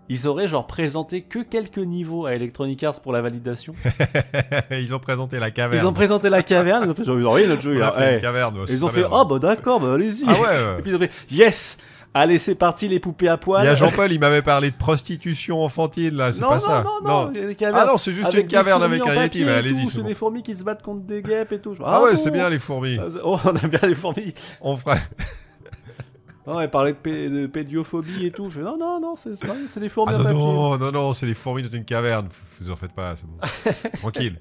ils auraient genre présenté que quelques niveaux à Electronic Arts pour la validation. ils ont présenté la caverne. Ils ont présenté la caverne. Ils ont fait genre, oui, notre jeu, il a fait une caverne, Ils ont fait, oh, bah d'accord, bah allez-y. Ah ouais, ouais. Et puis ils ont fait, yes! Allez, c'est parti, les poupées à poil. Il y a Jean-Paul, il m'avait parlé de prostitution infantile là, c'est pas non, ça. Non, non, non, Ah non, c'est juste une caverne avec un yeti, mais allez-y. C'est des fourmis qui se battent contre des guêpes et tout. Ah, ah ouais, c'est ah bien les fourmis. Oh, on aime bien les fourmis. On fera. Non, elle parlait de, pédiophobie et tout. Je fais, non, non, non, c'est des fourmis ah, non, Non, non, non, c'est les fourmis dans une caverne. Vous en faites pas, c'est bon. Tranquille.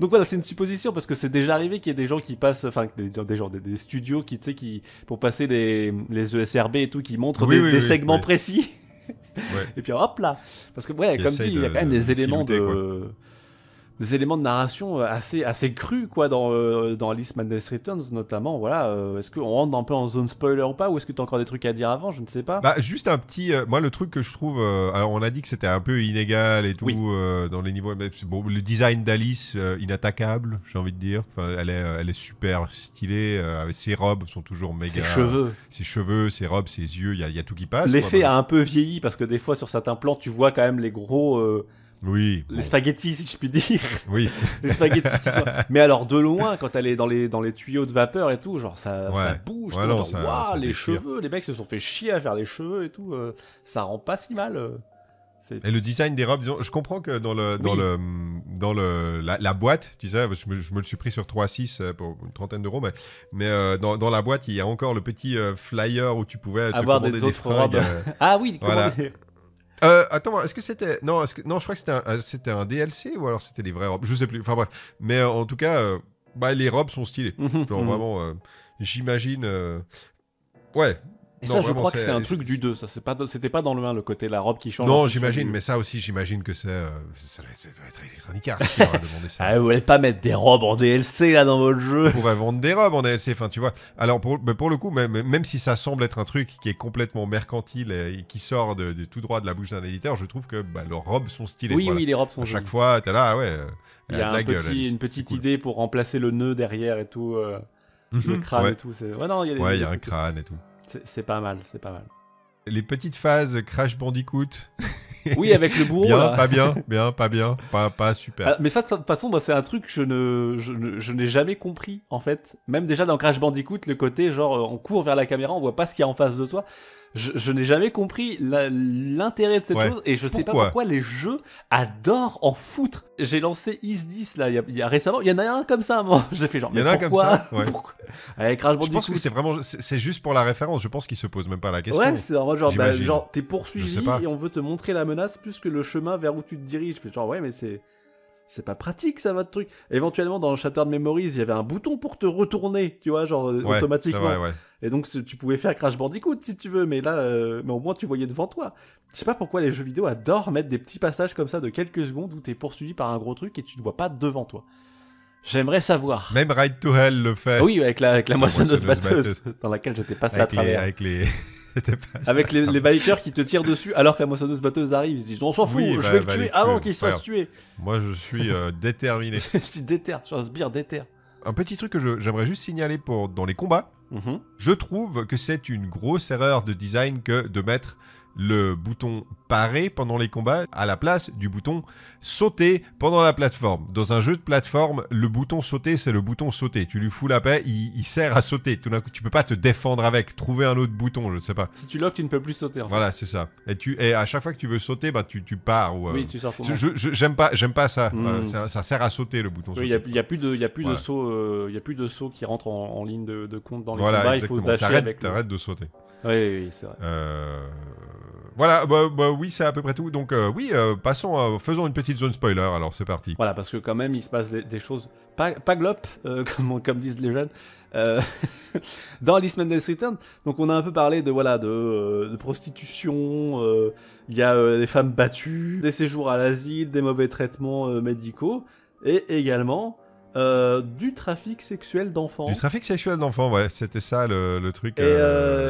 Donc voilà, c'est une supposition parce que c'est déjà arrivé qu'il y ait des gens qui passent, enfin, des, gens, des, studios qui, tu sais, qui, pour passer les ESRB e et tout, qui montrent des, segments précis. Et puis hop là. Parce que, ouais, comme dit, il y a quand même des éléments de des éléments de narration euh, assez assez crus quoi euh, dans Alice Madness Returns notamment voilà euh, est-ce qu'on rentre un peu en zone spoiler ou pas ou est-ce que tu as encore des trucs à dire avant je ne sais pas bah, juste un petit moi le truc que je trouve alors on a dit que c'était un peu inégal et tout dans les niveaux bon le design d'Alice inattaquable j'ai envie de dire elle est elle est super stylée ses robes sont toujours méga ses cheveux ses cheveux ses robes ses yeux il y, y, a tout qui passe l'effet a un peu vieilli parce que des fois sur certains plans tu vois quand même les gros les spaghettis, si je puis dire. Oui. les spaghettis Mais alors, de loin, quand elle est dans les, dans les tuyaux de vapeur et tout, genre, ça, ça bouge. les cheveux, les mecs se sont fait chier à faire les cheveux et tout. Euh, ça rend pas si mal. Euh. Et le design des robes, je comprends que dans le dans le dans la, boîte, tu sais, je me, le suis pris sur 3,6 euh, pour une trentaine d'euros, mais, dans, la boîte, il y a encore le petit flyer où tu pouvais avoir te des, autres robes. ah oui, voilà. Euh, attends, est-ce que c'était. Non, non, je crois que c'était un... Euh, DLC ou alors c'était des vraies robes. Je sais plus. Enfin bref. Mais euh, en tout cas, euh, bah, les robes sont stylées. Mhm, Genre mhm. vraiment, j'imagine. Ouais, et ça, je crois que c'est un truc du 2. C'était pas, pas dans le 1, le côté la robe qui change. Non, j'imagine, mais ça aussi, j'imagine que c'est euh, ça, doit être électronique ah, vous voulez pas mettre des robes en DLC là dans votre jeu On pourrait vendre des robes en DLC, enfin, tu vois. Alors, pour, pour le coup, même, si ça semble être un truc qui est complètement mercantile et qui sort de, tout droit de la bouche d'un éditeur, je trouve que bah, leurs robes sont stylées. Oui, oui, les robes sont À chaque fois, t'es là, ouais. Euh, il y a, une petite idée pour remplacer le nœud derrière et tout, le crâne et tout. Ouais, il y a un crâne et tout. C'est pas mal, c'est pas mal. Les petites phases Crash Bandicoot. Oui, avec le bourreau. bien, pas bien, bien, pas bien, pas, pas super. Ah, mais de toute façon, c'est un truc que je ne, je, n'ai jamais compris, en fait. Même déjà dans Crash Bandicoot, le côté genre, euh, on court vers la caméra, on voit pas ce qu'il y a en face de toi je, n'ai jamais compris l'intérêt de cette chose et je sais pas pourquoi les jeux adorent en foutre. J'ai lancé Is 10 là, il y, a récemment, il y en a un comme ça, moi. J'ai fait genre, mais y en a pourquoi, comme ça, ouais. Avec Crash Bandicoot. Je pense que c'est vraiment, c'est juste pour la référence. Je pense qu'ils se posent même pas la question. Ouais, c'est en genre, bah, genre t'es poursuivi et on veut te montrer la menace plus que le chemin vers où tu te diriges. Je fais genre, ouais, mais c'est c'est pas pratique ça votre truc. Éventuellement dans Shattered Memories, il y avait un bouton pour te retourner, tu vois, genre ouais, automatiquement. ouais. Et donc tu pouvais faire Crash Bandicoot si tu veux, mais là, euh, mais au moins tu voyais devant toi. Je sais pas pourquoi les jeux vidéo adorent mettre des petits passages comme ça de quelques secondes où t'es poursuivi par un gros truc et tu ne vois pas devant toi. J'aimerais savoir. Même Ride to Hell le fait. Oui, avec la, avec la, moissonneuse, batteuse, dans laquelle j'étais passé à travers. Les, avec les... avec les, bikers qui te tirent dessus alors que la moissonneuse batteuse arrive. Ils se disent on s'en fout, je bah, vais le bah, tuer avant qu'il se fasse tuer. Moi je suis euh, déterminé. je suis déter, j'inspire déter. Un petit truc que j'aimerais juste signaler pour, dans les combats. Je trouve que c'est une grosse erreur de design que de mettre le bouton parer pendant les combats à la place du bouton sauter pendant la plateforme. Dans un jeu de plateforme, le bouton sauter, c'est le bouton sauter. Tu lui fous la paix, il, sert à sauter. Tout d'un coup, tu peux pas te défendre avec. Trouver un autre bouton, je sais pas. Si tu lock, tu ne peux plus sauter. Voilà, c'est ça. Et, tu, et à chaque fois que tu veux sauter, bah, tu, tu pars. Ou, euh, Oui, tu sors ton je, J'aime pas, j'aime pas hmm. euh, ça. ça. sert à sauter le bouton. Il n'y a, plus de, y plus de saut, il a plus de euh, qui rentre en, ligne de, compte dans les combats. Il faut que avec arrêtes de sauter. Oui, oui, oui c'est vrai. Euh... Voilà, bah, bah, oui, c'est à peu près tout. Donc euh, oui, euh, passons, faisons une petite zone spoiler. Alors c'est parti. Voilà, parce que quand même, il se passe des, choses pas, pas euh, comme, disent les jeunes, dans Alice Mendes Return. Donc on a un peu parlé de voilà de, prostitution. Il y a des femmes battues, des séjours à l'asile, des mauvais traitements médicaux, et également. du trafic sexuel d'enfants. Du trafic sexuel d'enfants, ouais, c'était ça le, truc.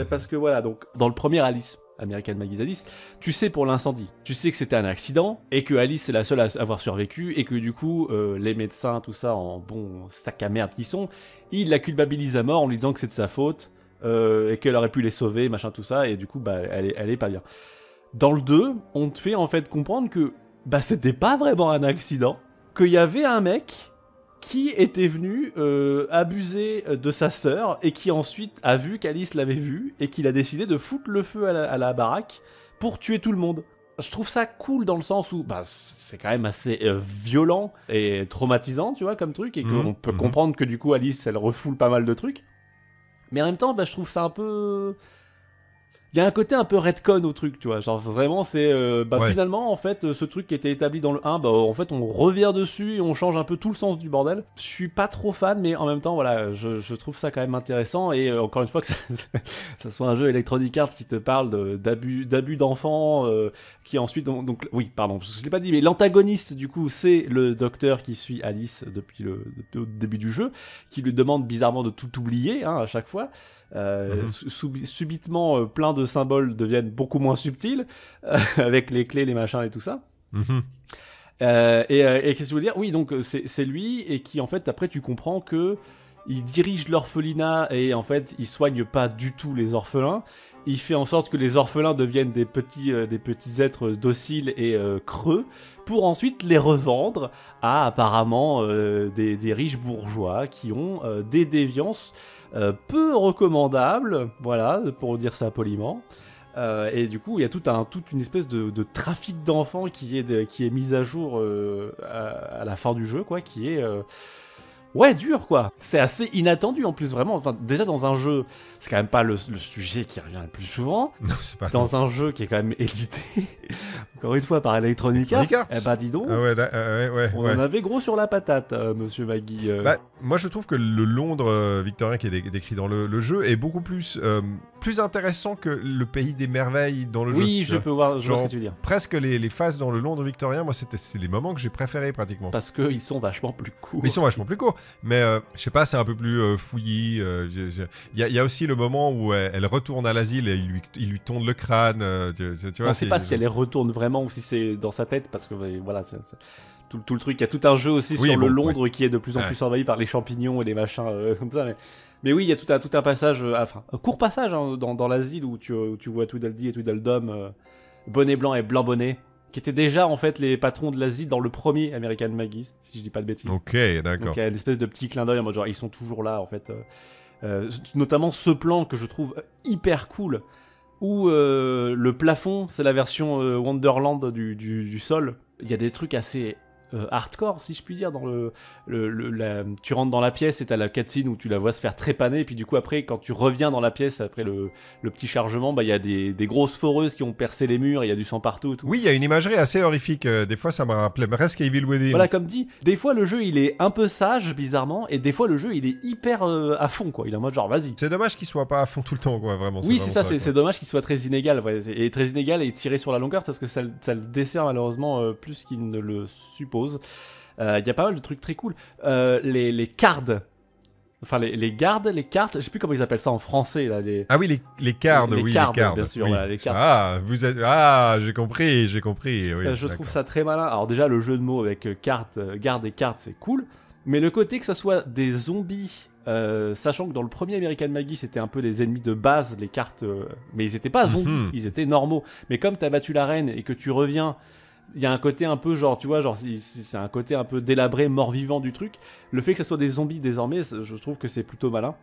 parce que voilà, donc dans le premier Alice, American Magizadis, tu sais pour l'incendie, tu sais que c'était un accident et que Alice est la seule à avoir survécu et que du coup euh, les médecins, tout ça, en bon sac à merde qu'ils sont, ils la culpabilisent à mort en lui disant que c'est de sa faute euh, et qu'elle aurait pu les sauver, machin tout ça, et du coup bah elle est, pas bien. Dans le 2, on te fait en fait comprendre que bah c'était pas vraiment un accident, qu'il y avait un mec qui était venu euh, abuser euh, de sa sœur et qui ensuite a vu qu'Alice l'avait vu et qu'il a décidé de foutre le feu à la, baraque pour tuer tout le monde. Je trouve ça cool dans le sens où bah, c'est quand même assez euh, violent et traumatisant, tu vois, comme truc, et qu'on mhm, peut mhm. comprendre que du coup Alice, elle refoule pas mal de trucs. Mais en même temps, bah, je trouve ça un peu il y a un côté un peu redcon au truc, tu vois. Genre vraiment, c'est euh, bah, finalement en fait euh, ce truc qui était établi dans le 1, bah en fait on revient dessus et on change un peu tout le sens du bordel. Je suis pas trop fan, mais en même temps voilà, je, trouve ça quand même intéressant et euh, encore une fois que ça, soit un jeu Electronic Arts qui te parle d'abus d'abus d'enfants, qui ensuite donc, oui pardon, je l'ai pas dit, mais l'antagoniste du coup c'est le docteur qui suit Alice depuis le, début du jeu, qui lui demande bizarrement de tout oublier hein, à chaque fois. Euh, mhm. Subitement, euh, plein de symboles deviennent beaucoup moins subtils, euh, avec les clés, les machins et tout ça. Mhm. et, qu'est-ce que je veux dire Oui, donc c'est lui, et qui en fait, après, tu comprends que il dirige l'orphelinat et en fait, il soigne pas du tout les orphelins. Il fait en sorte que les orphelins deviennent des petits, des petits êtres dociles et creux pour ensuite les revendre à apparemment des, des, riches bourgeois qui ont des déviances euh, peu recommandable, voilà, pour dire ça poliment. Euh, et du coup, il y a tout un, toute une espèce de, trafic d'enfants qui est, mise qui est à jour euh, à, la fin du jeu, quoi, qui est ouais, dur quoi. C'est assez inattendu en plus, vraiment. Enfin, déjà dans un jeu, c'est quand même pas le, sujet qui revient le plus souvent. c'est pas. Dans un jeu qui est quand même édité, encore une fois, par Electronic Arts. Eh bah, dis donc. Ah ah on en avait gros sur la patate, euh, monsieur Magui. Euh. Bah, moi, je trouve que le Londres euh, victorien qui est décrit dans le, jeu est beaucoup plus, plus intéressant que le pays des merveilles dans le jeu. Oui, je peux voir, ce que tu veux dire. Presque les, les phases dans le Londres victorien, moi, c'est les moments que j'ai préférés pratiquement. Parce qu'ils sont vachement plus courts. Ils sont vachement plus courts. Mais euh, je sais pas, c'est un peu plus fouillé euh, fouillis. Euh, il y, a aussi le moment où elle, retourne à l'asile et il lui, il tourne le crâne. tu, tu vois, pas si elle retourne vraiment ou si c'est dans sa tête, parce que voilà, Tout, le truc. Il y a tout un jeu aussi sur le Londres qui est de plus en plus envahi par les champignons et les machins comme ça. Mais, oui, il y a tout un, passage, enfin, un court passage hein, dans, l'asile où tu, tu vois Tweedledee et Tweedledum, bonnet blanc et blanc bonnet, qui étaient déjà en fait les patrons de l'Asie dans le premier American Maggies, si je dis pas de bêtises. Ok, d'accord. Donc a une espèce de petit clin d'œil en mode genre ils sont toujours là en fait. Euh, euh, notamment ce plan que je trouve hyper cool où euh, le plafond c'est la version Wonderland du, du, sol. Il y a des trucs assez euh, hardcore, si je puis dire. Dans le, le, tu rentres dans la pièce et t'as la cutscene où tu la vois se faire trépaner, et puis du coup, après, quand tu reviens dans la pièce, après le, le petit chargement, bah, il bah, y a des, grosses foreuses qui ont percé les murs, il y a du sang partout. Oui, il y a une imagerie assez horrifique. Euh, des fois, ça me rappelé presque Evil Within. Voilà, comme dit, des fois, le jeu, il est un peu sage, bizarrement, et des fois, le jeu, il est hyper euh, à fond, quoi. Il est en mode genre, vas-y. C'est dommage qu'il soit pas à fond tout le temps, quoi, vraiment. Oui, c'est ça, c'est dommage qu'il soit très inégal, et très inégal et tiré sur la longueur, parce que ça, ça le dessert malheureusement plus qu'il ne le suppose. Il euh, y a pas mal de trucs très cool. Euh, les, les cards Enfin, les, gardes, les cartes, je sais plus comment ils appellent ça en français. Là, Ah oui, les, les cards, oui, les Bien Ah, vous êtes... ah j'ai compris, j'ai compris. Euh, je trouve ça très malin. Alors, déjà, le jeu de mots avec cartes, gardes et cartes, c'est cool. Mais le côté que ça soit des zombies, sachant que dans le premier American Maggie, c'était un peu les ennemis de base, les cartes. mais ils étaient pas mhm. zombies, ils étaient normaux. Mais comme t'as battu la reine et que tu reviens il y a un côté un peu genre, tu vois, genre c'est un côté un peu délabré, mort-vivant du truc. Le fait que ce soit des zombies désormais, je trouve que c'est plutôt malin.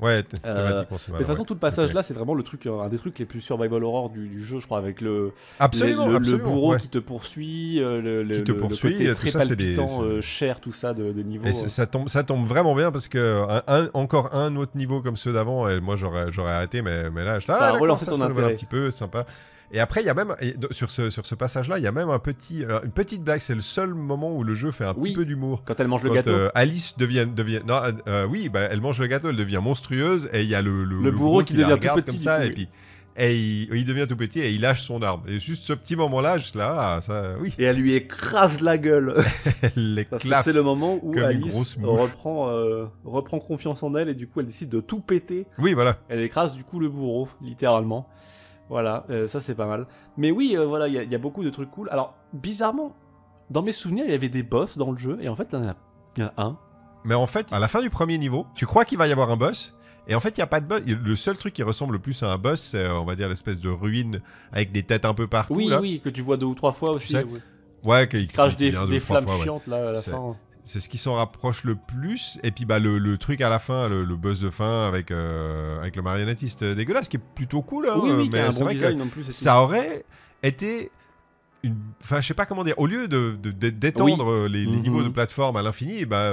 Ouais, c'est euh, pour ce de toute façon, tout le passage là, c'est vraiment le truc, euh, un des trucs les plus survival horror du, jeu, je crois, avec le absolument, le, bourreau qui te poursuit, euh, le, qui te poursuit, côté très ça, palpitant, euh, des, cher, tout ça de, niveau. Et ça tombe, ça tombe vraiment bien parce que un, encore un autre niveau comme ceux d'avant, et moi j'aurais, j'aurais arrêté, mais mais là, je là, ah, relancé ton un petit peu, sympa. Et après, il y a même, sur ce, sur ce passage-là, il y a même un petit, euh, une petite blague. C'est le seul moment où le jeu fait un petit peu d'humour. Quand elle mange le gâteau. Euh, Alice devient. devient non, euh, oui, bah, elle mange le gâteau, elle devient monstrueuse. Et il y a le, le, bourreau qui, devient tout petit, comme ça. et puis. Et il, devient tout petit et il lâche son arme. Et juste ce petit moment-là, là, ah, ça, oui. Et elle lui écrase la gueule. c'est le moment où Alice reprend, reprend confiance en elle et du coup elle décide de tout péter. Oui, voilà. Elle écrase du coup le bourreau, littéralement. Voilà, euh, ça c'est pas mal. Mais oui, euh, voilà, il y, a beaucoup de trucs cool. Alors, bizarrement, dans mes souvenirs, il y avait des boss dans le jeu, et en fait, il y, en a un. Mais en fait, à la fin du premier niveau, tu crois qu'il va y avoir un boss, et en fait, il n'y a pas de boss. Le seul truc qui ressemble le plus à un boss, c'est, euh, on va dire, l'espèce de ruine avec des têtes un peu partout. Oui, oui, que tu vois deux ou trois fois aussi. ouais, qui qu'il crache des, flammes chiantes là, à la fin c'est ce qui s'en rapproche le plus. Et puis bah, le, truc à la fin, le, buzz de fin avec, euh, avec le marionnettiste euh, dégueulasse, qui est plutôt cool. Hein, euh, mais c'est vrai ça aurait été Enfin, je sais pas comment dire. Au lieu de, d'étendre euh, les, mhm. niveaux de plateforme à l'infini, bah,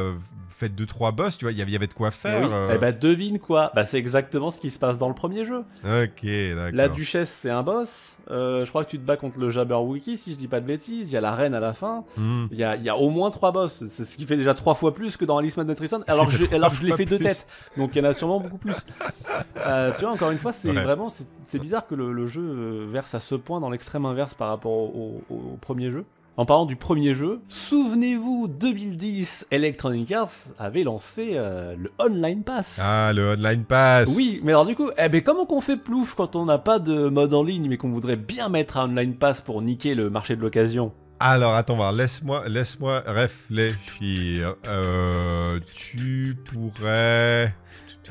faites deux trois boss, tu vois, il y avait de quoi faire. Et eh euh. eh ben, devine quoi Bah, c'est exactement ce qui se passe dans le premier jeu. Ok, d'accord. La duchesse, c'est un boss. je crois que tu te bats contre le Jabberwocky, si je dis pas de bêtises. Il y a la reine à la fin. Mhm. Il y, a, au moins trois boss. C'est ce qui fait déjà trois fois plus que dans Alice Madness Tristan. Alors, je, alors je l'ai fait deux têtes. Donc, il y en a sûrement beaucoup plus. tu vois, encore une fois, c'est vraiment c'est, bizarre que le, le, jeu verse à ce point dans l'extrême inverse par rapport au, au premier jeu. En parlant du premier jeu, souvenez-vous, 2010, Electronic Arts avait lancé euh, le Online Pass. Ah, le Online Pass Oui, mais alors du coup, eh ben, comment qu'on fait plouf quand on n'a pas de mode en ligne, mais qu'on voudrait bien mettre un Online Pass pour niquer le marché de l'occasion alors, attends voir, laisse-moi laisse -moi réfléchir. Euh, tu pourrais...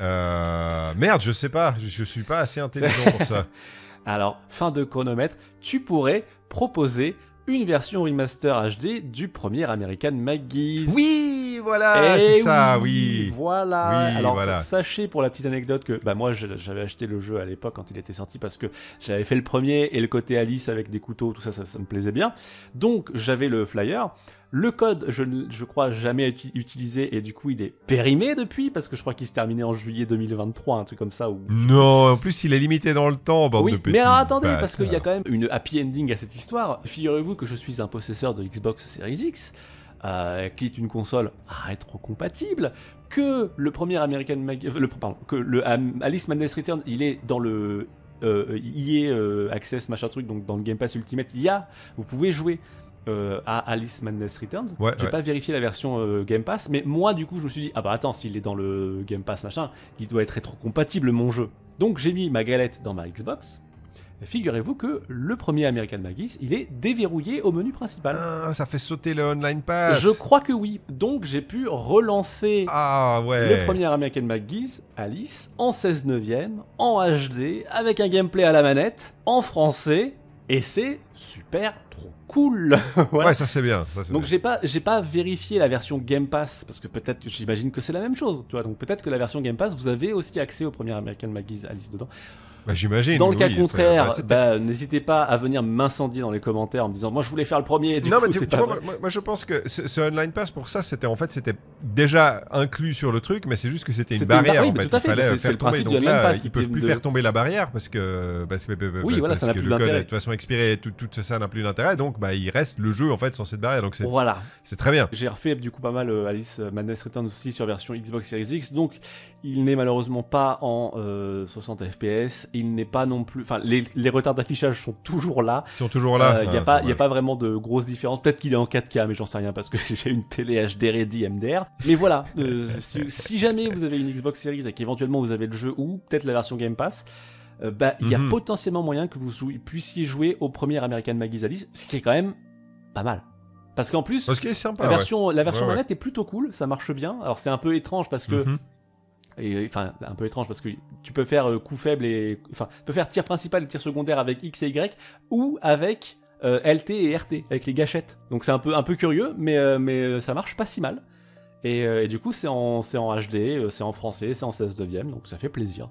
Euh, merde, je sais pas, je, je suis pas assez intelligent pour ça. Alors, fin de chronomètre, tu pourrais proposer une version remaster HD du premier American McGee. Oui, voilà, eh c'est ça, oui. Voilà. Alors voilà. sachez pour la petite anecdote que bah moi j'avais acheté le jeu à l'époque quand il était sorti parce que j'avais fait le premier et le côté Alice avec des couteaux, tout ça, ça me plaisait bien. Donc j'avais le flyer. Le code, je, je crois, jamais utilisé et du coup, il est périmé depuis parce que je crois qu'il se terminait en juillet 2023, un truc comme ça. ou... non, en plus, il est limité dans le temps, bande oui, Mais attendez, parce qu'il y a quand même une happy ending à cette histoire. Figurez-vous que je suis un possesseur de Xbox Series X. Euh, qui est une console rétro-compatible, que le premier American euh, le, pardon, que le euh, Alice Madness Return, il est dans le Il est Access machin truc, donc dans le Game Pass Ultimate, il y a, vous pouvez jouer. Euh, à Alice Madness Returns. j'ai pas vérifié la version euh, Game Pass, mais moi du coup je me suis dit ah bah attends s'il est dans le Game Pass machin, il doit être rétrocompatible mon jeu. Donc j'ai mis ma galette dans ma Xbox. Figurez-vous que le premier American Magis, il est déverrouillé au menu principal. Ah, ça fait sauter le online pass. Je crois que oui. Donc j'ai pu relancer ah, ouais. le premier American Magis, Alice, en 16 neuvième, en HD, avec un gameplay à la manette, en français, et c'est super trop cool. Ouais, ça c'est bien. donc j'ai pas j'ai pas vérifié la version Game Pass parce que peut-être j'imagine que c'est la même chose, tu vois. Donc peut-être que la version Game Pass vous avez aussi accès au premier American Magazine Alice dedans. Bah, dans le cas contraire, bah, bah, n'hésitez pas à venir m'incendier dans les commentaires en me disant moi je voulais faire le premier. Du non, mais moi, je pense que ce, online pass pour ça c'était en fait c'était déjà inclus sur le truc, mais c'est juste que c'était une barrière. en Il faire tomber. peuvent plus faire tomber la barrière parce que le code de toute façon expiré, tout, tout ça n'a plus d'intérêt. Donc bah il reste le jeu en fait sans cette barrière. Donc c'est voilà. c'est très bien. J'ai refait du coup pas mal euh, Alice euh, Madness Returns aussi sur version Xbox Series X. Donc il n'est malheureusement pas en 60 euh, FPS il n'est pas non plus. Enfin, les, retards d'affichage sont toujours là. sont toujours là. Il n'y a, pas, y a ah, pas vraiment de grosses différences. Peut-être qu'il est en 4K, mais j'en sais rien parce que j'ai une télé HD Ready MDR. Mais voilà, euh, si, jamais vous avez une Xbox Series et qu'éventuellement vous avez le jeu ou peut-être la version Game Pass, euh, bah, il y a mhm. potentiellement moyen que vous puissiez jouer au premier American Maggie's Alice, ce qui est quand même pas mal. Parce qu'en plus, la version, la version manette est plutôt cool, ça marche bien. Alors c'est un peu étrange parce que mhm. Euh, enfin un peu étrange parce que tu peux faire euh, coup faible et enfin tu peux faire tir principal et tir secondaire avec X et Y ou avec euh, LT et RT avec les gâchettes. Donc c'est un peu un peu curieux mais mais ça marche pas si mal. Et, du coup c'est en c'est en HD, c'est en français, c'est en 16 e donc ça fait plaisir.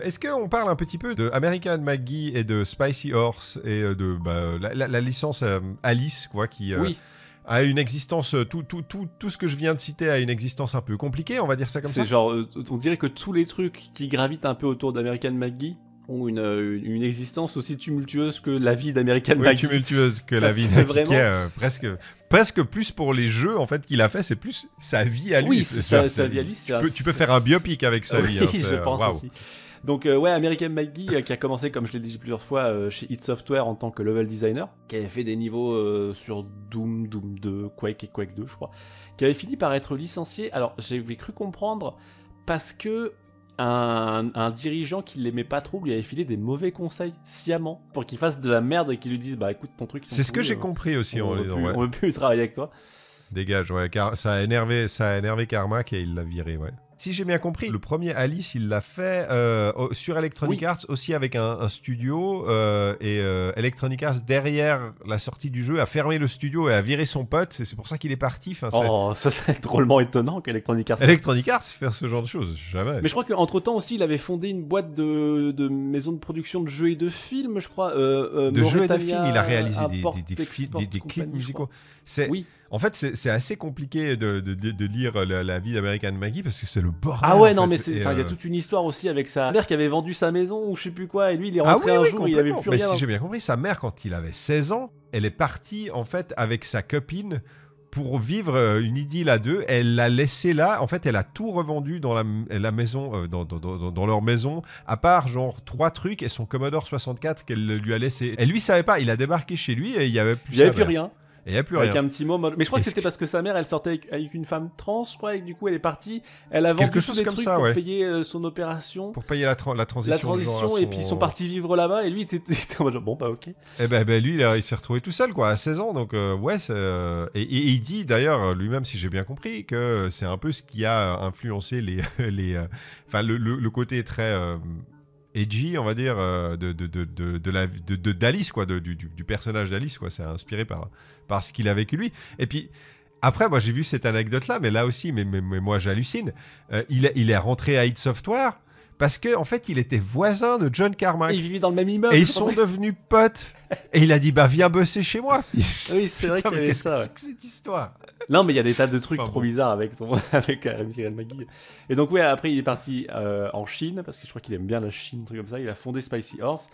Est-ce qu'on parle un petit peu de American McGee et de Spicy Horse et de bah, la, licence Alice quoi qui oui a une existence, euh, tout, tout, tout, tout ce que je viens de citer a une existence un peu compliquée, on va dire ça comme ça. C'est genre, euh, on dirait que tous les trucs qui gravitent un peu autour d'American McGee ont une, euh, une, existence aussi tumultueuse que la vie d'American oui, McGee. tumultueuse que la vie d'American euh, presque presque plus pour les jeux en fait qu'il a fait, c'est plus sa vie à lui. Oui, sa, vie à lui. Tu, peux, faire un biopic avec sa vie. Hein, je pense aussi. Donc euh, ouais, American McGee euh, qui a commencé, comme je l'ai dit plusieurs fois, euh, chez Hit Software en tant que level designer, qui avait fait des niveaux sur Doom, Doom 2, Quake et Quake 2, je crois, qui avait fini par être licencié. Alors j'avais cru comprendre parce que un, dirigeant qui ne l'aimait pas trop lui avait filé des mauvais conseils sciemment pour qu'il fasse de la merde et qu'il lui dise bah écoute ton truc. C'est ce que j'ai compris aussi on en Ouais. On veut plus travailler avec toi. Dégage, ouais, car ça a énervé, ça a énervé Carmack et il l'a viré, ouais si j'ai bien compris, le premier Alice, il l'a fait euh, sur Electronic Arts aussi avec un, studio. Euh, et euh, Electronic Arts, derrière la sortie du jeu, a fermé le studio et a viré son pote. c'est pour ça qu'il est parti. Oh, ça serait drôlement étonnant qu'Electronic Arts. Electronic Arts faire ce genre de choses, jamais. Mais je crois qu'entre temps aussi, il avait fondé une boîte de, maisons maison de production de jeux et de films, je crois. de jeux et de films, il a réalisé des, des, des clips musicaux oui. En fait, c'est assez compliqué de, lire la, vie d'American Maggie parce que c'est le bordel. Ah ouais, non, mais il y a euh, toute une histoire aussi avec sa mère qui avait vendu sa maison ou je sais plus quoi, et lui il est ah rentré un jour, il avait plus rien mais Si j'ai bien compris, sa mère, quand il avait 16 ans, elle est partie en fait avec sa copine pour vivre euh, une idylle à deux. Elle l'a laissé là. En fait, elle a tout revendu dans la, maison, euh, dans, leur maison, à part genre trois trucs et son Commodore 64 qu'elle lui a laissé. Et lui savait pas. Il a débarqué chez lui et il y avait plus. rien Il y avait plus rien. Et il a plus avec rien. un petit mot. Mais je crois que c'était parce que sa mère, elle sortait avec, une femme trans, je crois, et du coup, elle est partie. Elle a vendu Quelque chose comme trucs ça, pour payer euh, son opération. Pour payer la, la transition. La transition, et puis ils sont partis vivre là-bas. Et lui, il était, bon, bah ok. Et eh ben, ben, lui, il, s'est retrouvé tout seul, quoi, à 16 ans. Donc, euh, ouais, euh, et, et, il dit d'ailleurs, lui-même, si j'ai bien compris, que c'est un peu ce qui a influencé les. les Enfin, le, côté très edgy, on va dire, euh, de, de, de, d'Alice, quoi, du, personnage d'Alice, quoi. C'est inspiré par, par ce qu'il a vécu lui. Et puis. Après, moi j'ai vu cette anecdote-là, mais là aussi, mais, mais, moi j'hallucine. Euh, il, il, est rentré à id Software, parce que en fait, il était voisin de John Carmack. Ils vivaient dans le même immeuble. Et ils sont devenus potes. Et il a dit bah viens bosser chez moi. oui, c'est vrai qu'il y avait ça. Qu'est-ce que c'est que cette histoire Non, mais il y a des tas de trucs trop bizarres avec son avec euh, McGee. Et donc ouais, après il est parti euh, en Chine parce que je crois qu'il aime bien la Chine, truc comme ça. Il a fondé Spicy Horse.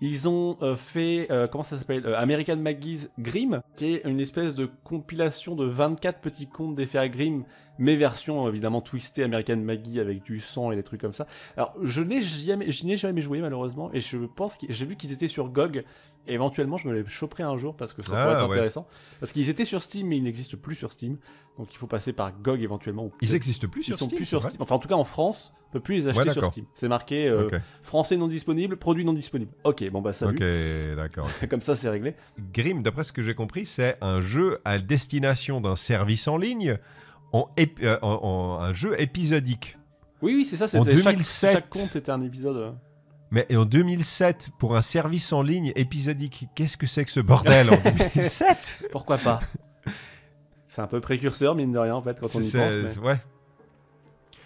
Ils ont euh, fait, comment ça s'appelle American McGee's Grimm, qui est une espèce de compilation de 24 petits contes des à Grimm mes versions évidemment twistées American Maggie avec du sang et des trucs comme ça. Alors je n'ai jamais, je n'ai jamais joué malheureusement et je pense que j'ai vu qu'ils étaient sur GOG. Et éventuellement, je me les choperai un jour parce que ça ah, pourrait être intéressant. Parce qu'ils étaient sur Steam, mais ils n'existent plus sur Steam. Donc il faut passer par GOG éventuellement. Ils n'existent plus sur sont Steam. Plus sur Steam. Enfin, en tout cas en France, on peut plus les acheter sur Steam. C'est marqué euh, français non disponible, produit non disponible. Ok, bon bah salut. Ok, d'accord. Comme ça, c'est réglé. Grim, d'après ce que j'ai compris, c'est un jeu à destination d'un service en ligne euh, en, un jeu épisodique. Oui, oui, c'est ça. En 2007, chaque, compte était un épisode. Euh. Mais en 2007, pour un service en ligne épisodique, qu'est-ce que c'est que ce bordel en 2007 Pourquoi pas C'est un peu précurseur, mine de rien, en fait, quand on y pense. Ouais.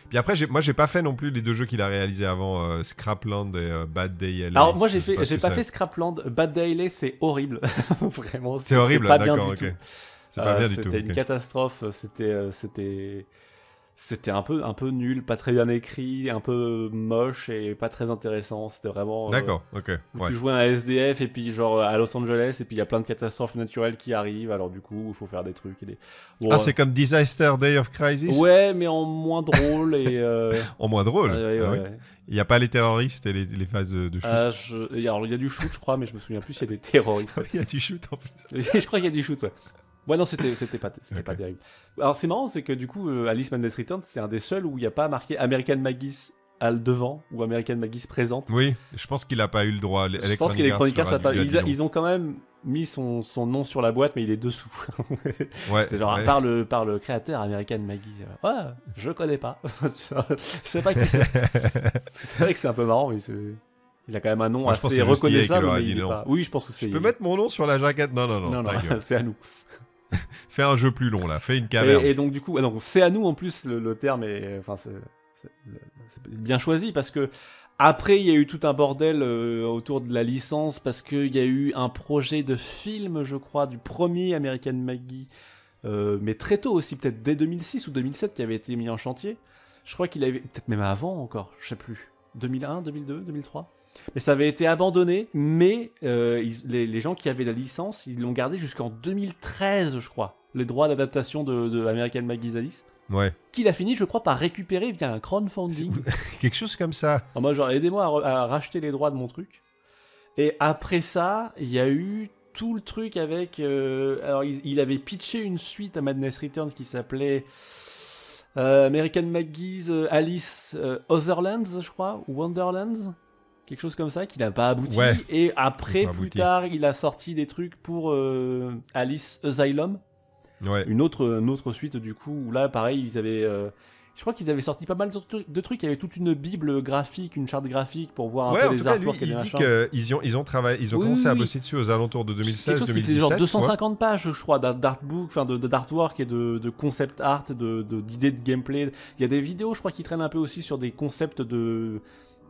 Puis après, moi, j'ai pas fait non plus les deux jeux qu'il a réalisés avant, euh, Scrapland et Bad Day LA. Alors moi, j'ai fait, pas fait Scrapland. Bad Day LA, c'est horrible, vraiment. C'est horrible, d'accord, pas euh, bien du tout. C'était une catastrophe. Euh, c'était, euh, c'était, c'était un peu, un peu nul, pas très bien écrit, un peu moche et pas très intéressant. C'était vraiment. D'accord. ok. Ouais. Tu jouais un SDF et puis genre à Los Angeles et puis il y a plein de catastrophes naturelles qui arrivent. Alors du coup, il faut faire des trucs. Et des... ah, c'est comme Disaster Day of Crisis. Ouais, mais en moins drôle et. en moins drôle. Ah, ouais, ah ouais, Il n'y a pas les terroristes et les, phases de shoot ah, Alors, il y a du shoot, je crois, mais je me souviens plus s'il y a des terroristes. il y a du shoot en plus. je crois qu'il y a du shoot, ouais. Ouais, non, c'était, c'était pas, c'était pas terrible. Alors, c'est marrant, c'est que du coup, euh, Alice Madness Returns, c'est un des seuls où il n'y a pas marqué American Magis à le devant ou American Magis présente. Oui, je pense qu'il n'a pas eu le droit. Je pense qu'Electronic ils, ont quand même mis son, son, nom sur la boîte, mais il est dessous. ouais, c'est genre, par, le, par le créateur American Magis euh, Ouais, je connais pas. je sais pas qui c'est. c'est vrai que c'est un peu marrant, mais c'est. Il a quand même un nom assez reconnaissable. Oui, je pense que c'est. Je peux mettre mon nom sur la jaquette non, non. non, non c'est à nous. fais un jeu plus long là, fais une caverne. Et, donc du coup, c'est à nous en plus le, terme est, enfin c'est bien choisi parce que après il y a eu tout un bordel euh, autour de la licence parce qu'il y a eu un projet de film, je crois, du premier American Maggie, euh, mais très tôt aussi, peut-être dès 2006 ou 2007, qui avait été mis en chantier. Je crois qu'il avait peut-être même avant encore, je sais plus. 2001, 2002, 2003. Mais ça avait été abandonné, mais euh, les, gens qui avaient la licence, ils l'ont gardé jusqu'en 2013, je crois, les droits d'adaptation de, de, American Maggie's Alice. Ouais. Qu'il a fini, je crois, par récupérer via un crowdfunding. Quelque chose comme ça. Moi, genre, aidez-moi à, racheter les droits de mon truc. Et après ça, il y a eu tout le truc avec. Euh, alors, il, avait pitché une suite à Madness Returns qui s'appelait euh, American McGee's Alice Otherlands, je crois, ou Wonderlands quelque chose comme ça, qui n'a pas abouti. et après, plus tard, il a sorti des trucs pour euh, Alice Asylum, une, autre, autre suite du coup, où là, pareil, ils avaient... Euh, je crois qu'ils avaient sorti pas mal de trucs. Il y avait toute une bible graphique, une charte graphique pour voir un peu les artworks et Ils ont, ils ont, travaillé, ils ont commencé à bosser dessus aux alentours de 2016-2017. C'est genre 250 pages, je crois, d'artbook, enfin d'artwork et de, de, concept art, d'idées de, d'idées de gameplay. Il y a des vidéos, je crois, qui traînent un peu aussi sur des concepts de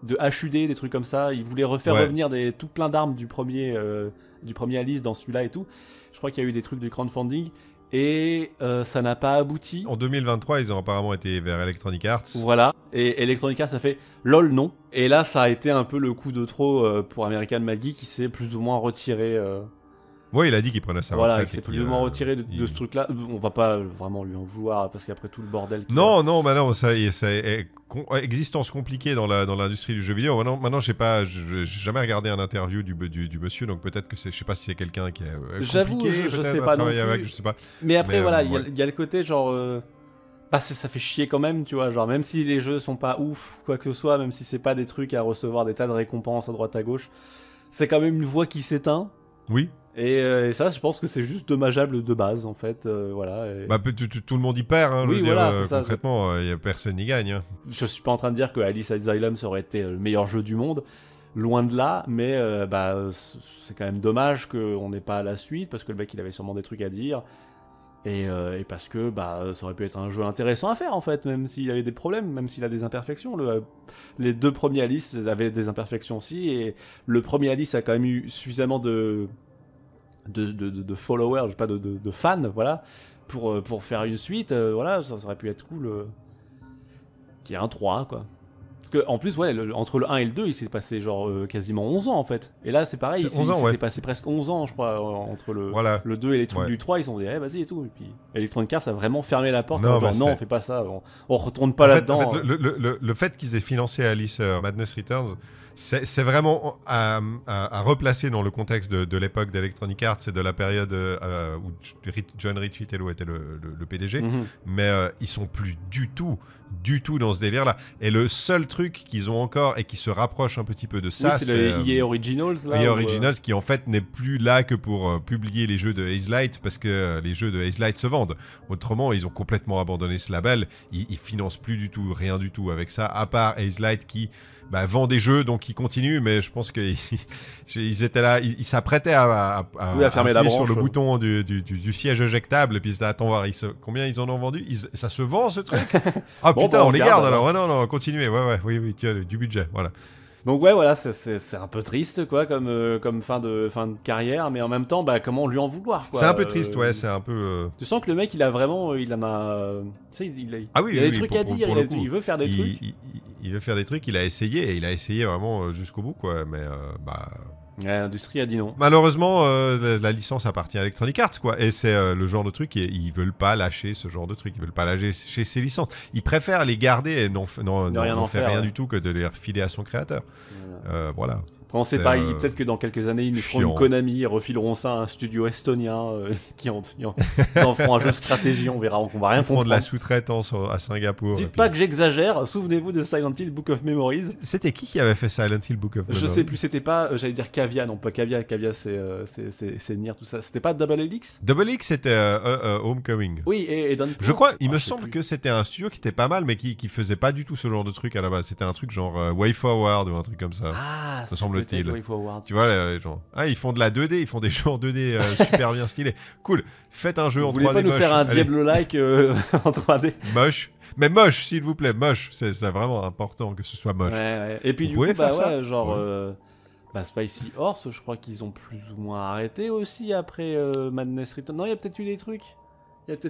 de HUD, des trucs comme ça. Ils voulaient refaire revenir des, tout plein d'armes du premier, euh, du premier Alice dans celui-là et tout. Je crois qu'il y a eu des trucs de crowdfunding. Et euh, ça n'a pas abouti. En 2023, ils ont apparemment été vers Electronic Arts. Voilà. Et Electronic Arts a fait lol non. Et là, ça a été un peu le coup de trop euh, pour American Maggie qui s'est plus ou moins retiré Ouais, il a dit qu'il prenait sa voilà, retraite. Voilà, il s'est complètement retiré de, ce truc-là. On va pas vraiment lui en vouloir, parce qu'après tout le bordel. Non, non, maintenant, bah ça, ça est, existence compliquée dans la dans l'industrie du jeu vidéo. Maintenant, je sais pas, j'ai jamais regardé un interview du, du, monsieur, donc peut-être que c'est, je sais pas si c'est quelqu'un qui est. Euh, J'avoue, je, je, sais pas non plus. Mais après, voilà, euh, il y, a le côté genre. Euh, bah, ça fait chier quand même, tu vois. Genre, même si les jeux sont pas ouf, quoi que ce soit, même si c'est pas des trucs à recevoir des tas de récompenses à droite à gauche, c'est quand même une voix qui s'éteint. Oui. Euh, et, ça, je pense que c'est juste dommageable de base, en fait. Euh, voilà. Bah, tout, le monde y perd, hein, oui, voilà, euh, ça, concrètement, y a personne n'y gagne. Hein. Je suis pas en train de dire que Alice Asylum aurait été le meilleur jeu du monde, loin de là, mais bah, c'est quand même dommage qu'on n'ait pas la suite, parce que le mec, il avait sûrement des trucs à dire, et, parce que bah, ça aurait pu être un jeu intéressant à faire, en fait, même s'il avait des problèmes, même s'il a des imperfections. Le, les deux premiers Alice avaient des imperfections aussi, et le premier Alice a quand même eu suffisamment de de, followers, je pas, de, fans, voilà, pour, euh, pour faire une suite, euh, voilà, ça, aurait pu être cool euh, qu'il y ait un 3, quoi. Parce que, en plus, ouais, entre le 1 et le 2, il s'est passé genre euh, quasiment 11 ans, en fait. Et là, c'est pareil, il s'est passé presque 11 ans, je crois, entre le, le 2 et les trucs du 3, ils sont dit, eh, vas-y et tout. Et puis, Electronic Arts a vraiment fermé la porte, non, genre, bah, non, on fait pas ça, on, on retourne pas là-dedans. le, fait qu'ils aient financé Alice Madness Returns, c'est vraiment euh, à, replacer dans le contexte de, l'époque d'Electronic Arts et de la période euh, où John Ritchie était le, PDG, mhm. mais ils euh, ils sont plus du tout du tout dans ce délire-là. Et le seul truc qu'ils ont encore et qui se rapproche un petit peu de ça, c'est le EA euh, e e euh, Originals. qui en fait n'est plus là que pour euh, publier les jeux de Haze Light parce que les jeux de Haze Light se vendent. Autrement, ils ont complètement abandonné ce label. Ils, financent plus du tout, rien du tout avec ça, à part Haze Light qui bah, vend des jeux, donc ils continuent, mais je pense qu'ils ils étaient là, ils s'apprêtaient à, à, sur le bouton du, siège éjectable, et puis ils étaient, voir, combien ils en ont vendu Ça se vend ce truc Ah bon, on, les garde, alors. Ouais, non, non, continuez. Ouais, ouais, oui, oui, tiens, du budget, voilà. Donc ouais, voilà, c'est un peu triste, quoi, comme, euh, comme fin, de, fin de carrière, mais en même temps, bah, comment lui en vouloir, quoi. C'est un peu triste, euh, ouais, c'est un peu... Euh, tu sens que le mec, il a vraiment... Il a il a, ah oui, il a des trucs à dire, il, veut faire des trucs. Il, il, veut faire des trucs, il a essayé, et il a essayé vraiment jusqu'au bout, quoi, mais bah... L'industrie a dit non. Malheureusement, euh, la, licence appartient à Electronic Arts, quoi. Et c'est euh, le genre de truc, qui ils veulent pas lâcher ce genre de truc. Ils veulent pas lâcher chez ces licences. Ils préfèrent les garder et non, rien, en faire, rien du tout que de les refiler à son créateur. voilà. Euh, on sait pas, peut-être que dans quelques années, ils nous feront une Konami, ils refileront ça à un studio estonien euh, qui en, feront un jeu stratégie, on verra, on va rien comprendre. de la sous-traitance à Singapour. Dites pas que j'exagère, souvenez-vous de Silent Hill Book of Memories. C'était qui qui avait fait Silent Hill Book of Memories Je sais plus, c'était pas, euh, j'allais dire Cavia, non pas Cavia, Cavia euh, c'est c'est, c'est Nier, tout ça. C'était pas Double Helix Double Helix c'était Homecoming. Oui, et, Je crois, il ah, me semble que c'était un studio qui était pas mal, mais qui, qui faisait pas du tout ce genre de truc à la base. C'était un truc genre Way Forward ou un truc comme ça. Ah, semble tu vois, les gens. Ah, ils font de la 2D, ils font des jeux en 2D euh, super bien stylés. Cool. Faites un jeu en 3D. Vous voulez pas nous faire un diable like euh, en 3D Moche. Mais moche, s'il vous plaît, moche. C'est vraiment important que ce soit moche. Ouais, ouais. Et puis, du coup, bah ouais, genre. Euh, bah, Spicy Horse, je crois qu'ils ont plus ou moins arrêté aussi après Madness Return. Non, il y a peut-être eu des trucs.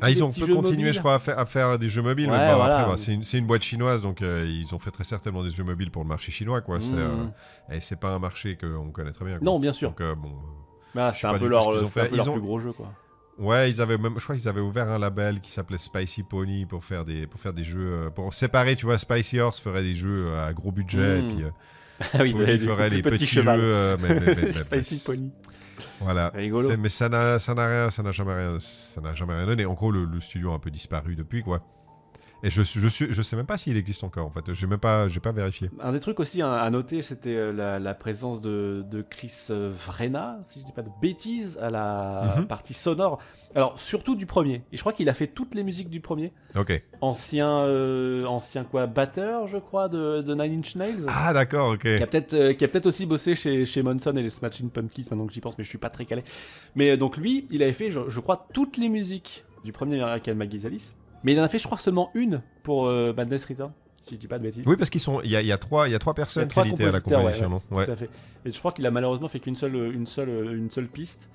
Ah, ils ont peut-être continué, je crois, à faire, des jeux mobiles. Bah, c'est une, boîte chinoise, donc euh, ils ont fait très certainement des jeux mobiles pour le marché chinois. Quoi. Hmm. Euh, et c'est pas un marché qu'on connaît très bien. Non, bien sûr. Euh, bon, bah, c'est un, peu leur, ils ont plus gros jeu. Quoi. Ouais, ils avaient même, je crois qu'ils avaient ouvert un label qui s'appelait Spicy Pony pour faire des, pour faire des jeux. Pour séparer, tu vois, Spicy Horse ferait des jeux à gros budget. Et hmm. puis, ah oui, ferait les petits, jeux. Spicy Pony. Voilà. Mais ça n'a, ça n'a rien, ça n'a jamais rien, ça n'a jamais rien donné. En gros, le, le, studio a un peu disparu depuis, quoi. Et je, je, suis, je sais même pas s'il existe encore, en fait. J'ai même pas, j'ai pas vérifié. Un des trucs aussi à, noter, c'était euh, la, présence de, Chris euh, Vrena, si je dis pas de bêtises, à la mhm. partie sonore. Alors, surtout du premier. Et je crois qu'il a fait toutes les musiques du premier. Ok. Ancien, euh, ancien quoi, batteur, je crois, de, Nine Inch Nails. Ah, d'accord, ok. Qui a peut-être, qui a peut-être aussi bossé chez, chez Monson et les Smashing Pumpkins, maintenant que j'y pense, mais je suis pas très calé. Mais donc, lui, il avait fait, je, crois, toutes les musiques du premier American Maggie mais il en a fait, je crois, seulement une pour euh, Madness Return. Si je dis pas de bêtises. Oui, parce qu'ils sont, il y a, trois, il y a trois personnes qui étaient à la compétition, ouais, Tout à fait. Et je crois qu'il a malheureusement fait qu'une seule, une seule, une seule piste.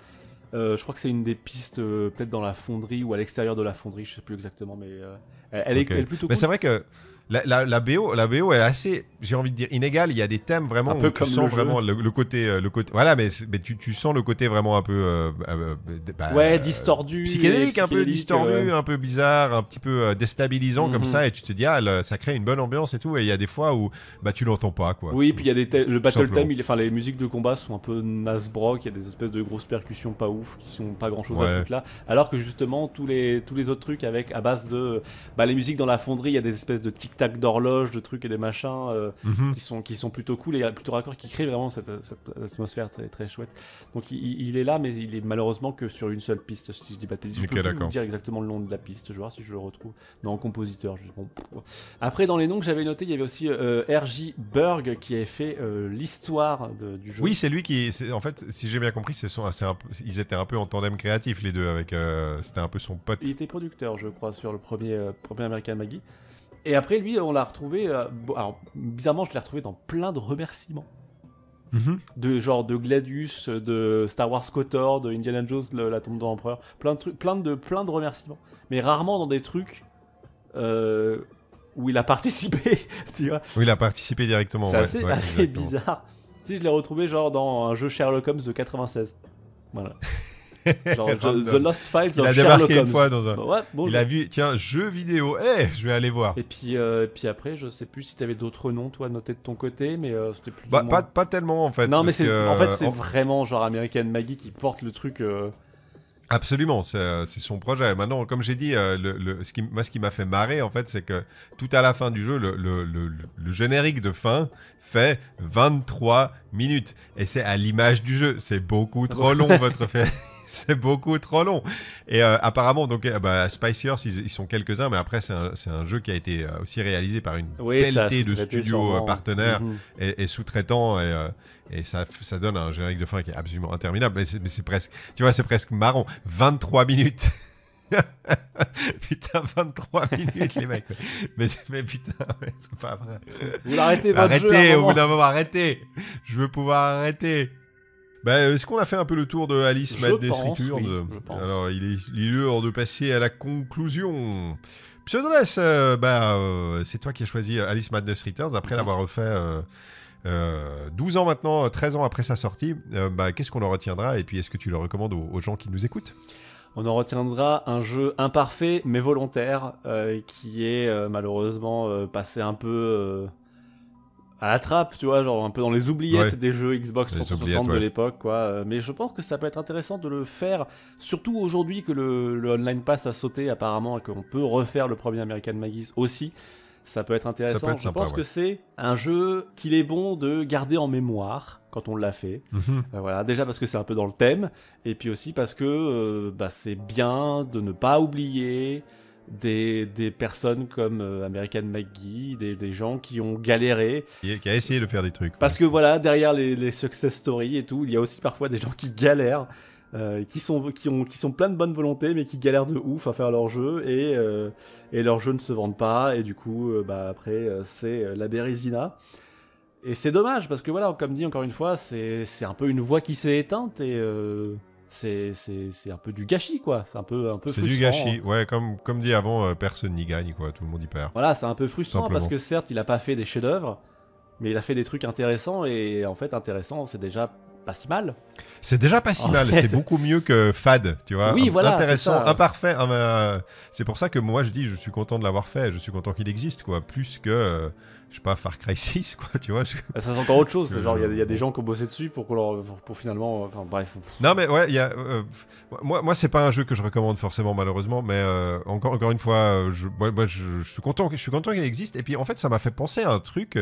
Euh, je crois que c'est une des pistes, euh, peut-être dans la fonderie ou à l'extérieur de la fonderie, je sais plus exactement, mais euh, elle, est, elle, est, plutôt. Mais c'est vrai que la, la, BO, la BO est assez, j'ai envie de dire, inégale. Il y a des thèmes vraiment un peu comme tu vraiment le, côté, euh, le côté. Voilà, mais, tu, sens le côté vraiment un peu. Euh, euh, bah, ouais, distordu. Psychédélique, un peu distordu, un peu bizarre, un petit peu déstabilisant comme mhm. ça. Et tu te dis, ah, ça crée une bonne ambiance et tout. Et il y a des fois où bah, tu l'entends pas, quoi. Oui, puis il y a des le battle theme, enfin, les musiques de combat sont un peu nasbrock. Il y a des espèces de grosses percussions pas ouf qui sont pas grand chose à foutre là. Alors que justement, tous les, tous les autres trucs avec, à base de. Bah, les musiques dans la fonderie, il y a des espèces de tic d'horloge, de trucs et des machins euh, mhm. qui, sont, qui sont plutôt cool et plutôt raccord qui crée vraiment cette, cette atmosphère très, très chouette. Donc il, est là, mais il est malheureusement que sur une seule piste, si je dis pas de Je peux plus vous dire exactement le nom de la piste, je vais voir si je le retrouve Non, compositeur. Je... Après, dans les noms que j'avais notés, il y avait aussi euh, R.J. Berg qui avait fait euh, l'histoire du jeu. Oui, c'est lui qui, en fait, si j'ai bien compris, ils étaient un peu en tandem créatif les deux, avec, c'était un peu son pote. Il était producteur, je crois, sur le premier, premier American Maggie. Et après, lui, on l'a retrouvé. Euh, alors, bizarrement, je l'ai retrouvé dans plein de remerciements. Mhm. De genre de Gladius, de Star Wars Kotor, de Indiana Jones, la tombe de l'empereur, plein de trucs, plein de plein de remerciements, mais rarement dans des trucs euh, où il a participé, tu vois. Où il a participé directement. C'est ouais, assez, assez bizarre. Tu sais, je l'ai retrouvé genre dans un jeu Sherlock Holmes de 96. Voilà. The, Lost Files il a Sherlock Une fois dans un... Bah il a vu, tiens, jeu vidéo, Eh, je vais aller voir. Et puis, euh, puis après, je sais plus si t'avais d'autres noms, toi, notés de ton côté, mais euh, c'était plus. Bah, pas, pas tellement en fait. Non, mais c'est en fait, c'est vraiment genre American Maggie qui porte le truc. Euh. Absolument, c'est son projet. Maintenant, comme j'ai dit, le, ce qui, moi, ce qui m'a fait marrer, en fait, c'est que tout à la fin du jeu, le, le générique de fin fait 23 minutes. Et c'est à l'image du jeu. C'est beaucoup trop long, votre fait. c'est beaucoup trop long. Et euh, apparemment, donc, eh ben, Spice ils, sont quelques-uns, mais après, c'est un, jeu qui a été euh, aussi réalisé par une oui, de studios euh, partenaires mm-hmm. et, sous-traitants. Et, ça, ça, donne un générique de fin qui est absolument interminable. Mais c'est presque, tu vois, c'est presque marrant. 23 minutes. putain, 23 minutes, les mecs. Mais, putain, c'est pas vrai. Vous l'arrêtez, votre arrêtez, jeu. Arrêtez, au bout d'un moment, arrêtez. Je veux pouvoir arrêter. Bah, euh, est-ce qu'on a fait un peu le tour de Alice Madness Returns Alors, il est, l'heure de passer à la conclusion. Pseudonesse, euh, bah, euh, c'est toi qui as choisi Alice Madness Returns après mhm. l'avoir refait 12 ans maintenant, 13 ans après sa sortie. Bah, qu'est-ce qu'on en retiendra et puis est-ce que tu le recommandes aux gens qui nous écoutent on en retiendra un jeu imparfait mais volontaire qui est malheureusement passé un peu à la trappe, tu vois, genre un peu dans les oubliettes des jeux Xbox 360 de l'époque, quoi. Euh, mais je pense que ça peut être intéressant de le faire, surtout aujourd'hui que le, Online Pass a sauté apparemment et qu'on peut refaire le premier American Magis aussi. Ça peut être intéressant. je pense que c'est un jeu qu'il est bon de garder en mémoire quand on l'a fait. Mhm. Euh, voilà, déjà parce que c'est un peu dans le thème, et puis aussi parce que euh, bah, c'est bien de ne pas oublier des, des, personnes comme euh, American McGee, des, des, gens qui ont galéré. Qui, a essayé de faire des trucs. Parce que voilà, derrière les, les, success stories et tout, il y a aussi parfois des gens qui galèrent, euh, qui, sont, qui, ont, qui sont plein de bonne volonté, mais qui galèrent de ouf à faire leur jeu, et, euh, et leurs jeux ne se vendent pas, et du coup, bah, après, c'est la Bérésina. Et c'est dommage, parce que voilà, comme dit encore une fois, c'est un peu une voix qui s'est éteinte, et c'est un peu du gâchis, quoi. C'est un peu, un peu C'est du gâchis, hein. ouais, comme, comme dit avant, euh, personne n'y gagne, quoi. Tout le monde y perd. Voilà, c'est un peu frustrant parce que certes, il a pas fait des chefs-d'œuvre, mais il a fait des trucs intéressants et en fait, intéressant, c'est déjà pas si mal. C'est déjà pas si mal, c'est beaucoup mieux que fade, tu vois. Oui, voilà. Intéressant, imparfait. Hein, euh, c'est pour ça que moi, je dis, je suis content de l'avoir fait, je suis content qu'il existe, quoi. Plus que. Euh, je sais pas, Far Cry 6, quoi, tu vois. Ah, ça, c'est encore autre chose. genre, il y, a des gens qui ont bossé dessus pour, pour, finalement. Euh, enfin, bref. Non, mais ouais, il y a. Euh, moi, moi c'est pas un jeu que je recommande forcément, malheureusement, mais euh, encore, encore une fois, je, je, suis content, je suis content qu'il existe. Et puis, en fait, ça m'a fait penser à un truc.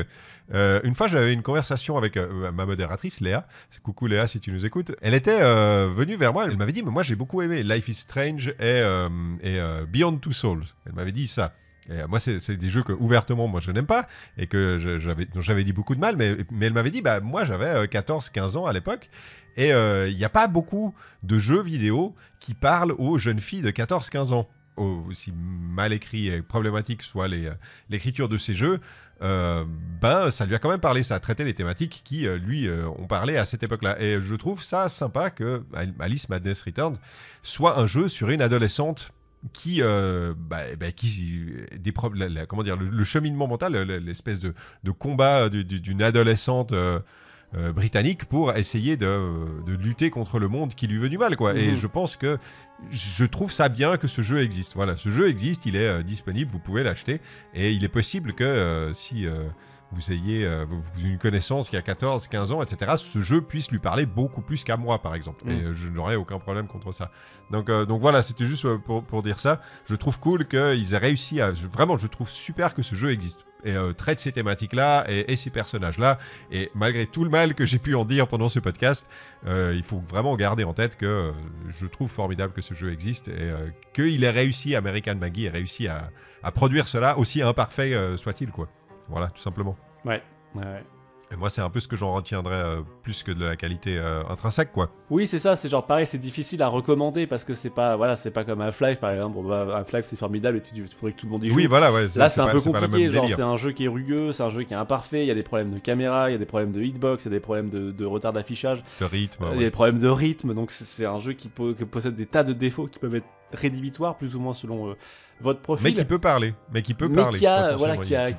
une fois, j'avais une conversation avec ma modératrice, Léa. Coucou Léa, si tu nous écoutes. Elle était venue vers moi, elle m'avait dit, mais moi, j'ai beaucoup aimé Life is Strange et, et Beyond Two Souls. Elle m'avait dit ça. Euh, moi, c'est des jeux que ouvertement, moi, je n'aime pas et que j'avais j'avais dit beaucoup de mal, mais, mais elle m'avait dit, bah, moi, j'avais 14-15 euh, ans à l'époque. Et euh, il n'y a pas beaucoup de jeux vidéo qui parlent aux jeunes filles de 14-15 ans. Aussi mal écrit et problématique soit l'écriture de ces jeux, ben ça lui a quand même parlé, ça a traité les thématiques qui lui ont parlé à cette époque-là. Et je trouve ça sympa que Alice Madness Returns soit un jeu sur une adolescente qui, euh, bah, eh ben, qui des problèmes comment dire, le, cheminement mental, l'espèce de, de, combat d'une adolescente euh, euh, britannique pour essayer de, de, lutter contre le monde qui lui veut du mal, quoi. Et mhm. je pense que je trouve ça bien que ce jeu existe. Voilà, ce jeu existe, il est disponible, vous pouvez l'acheter, et il est possible que si euh, vous ayez une connaissance qui a 14, 15 ans, etc., ce jeu puisse lui parler beaucoup plus qu'à moi, par exemple. Mm. Et euh, je n'aurais aucun problème contre ça. Donc, euh, donc voilà, c'était juste pour, dire ça. Je trouve cool qu'ils aient réussi à... vraiment, je trouve super que ce jeu existe. Et traite ces thématiques-là et, ces personnages-là. Et malgré tout le mal que j'ai pu en dire pendant ce podcast, il faut vraiment garder en tête que je trouve formidable que ce jeu existe et qu'il ait réussi, American Maggie ait réussi à produire cela, aussi imparfait soit-il, quoi. Voilà, tout simplement. Ouais, ouais, Et moi, c'est un peu ce que j'en retiendrai euh, plus que de la qualité euh, intrinsèque, quoi. Oui, c'est ça. C'est genre pareil, c'est difficile à recommander parce que c'est pas, voilà, c'est pas comme Half-Life, par exemple. un bah, c'est formidable et tu, faudrait que tout le monde y joue. Oui, voilà, ouais. Là, c'est un peu compliqué. Genre, c'est un jeu qui est rugueux, c'est un jeu qui est imparfait. Il y a des problèmes de caméra, il y a des problèmes de hitbox, il y a des problèmes de, retard d'affichage, de rythme, euh, il y a des problèmes de rythme. Donc, c'est un jeu qui, possède des tas de défauts qui peuvent être rédhibitoires, plus ou moins selon votre profil. Mais qui peut parler, mais qui peut parler. Qui a, une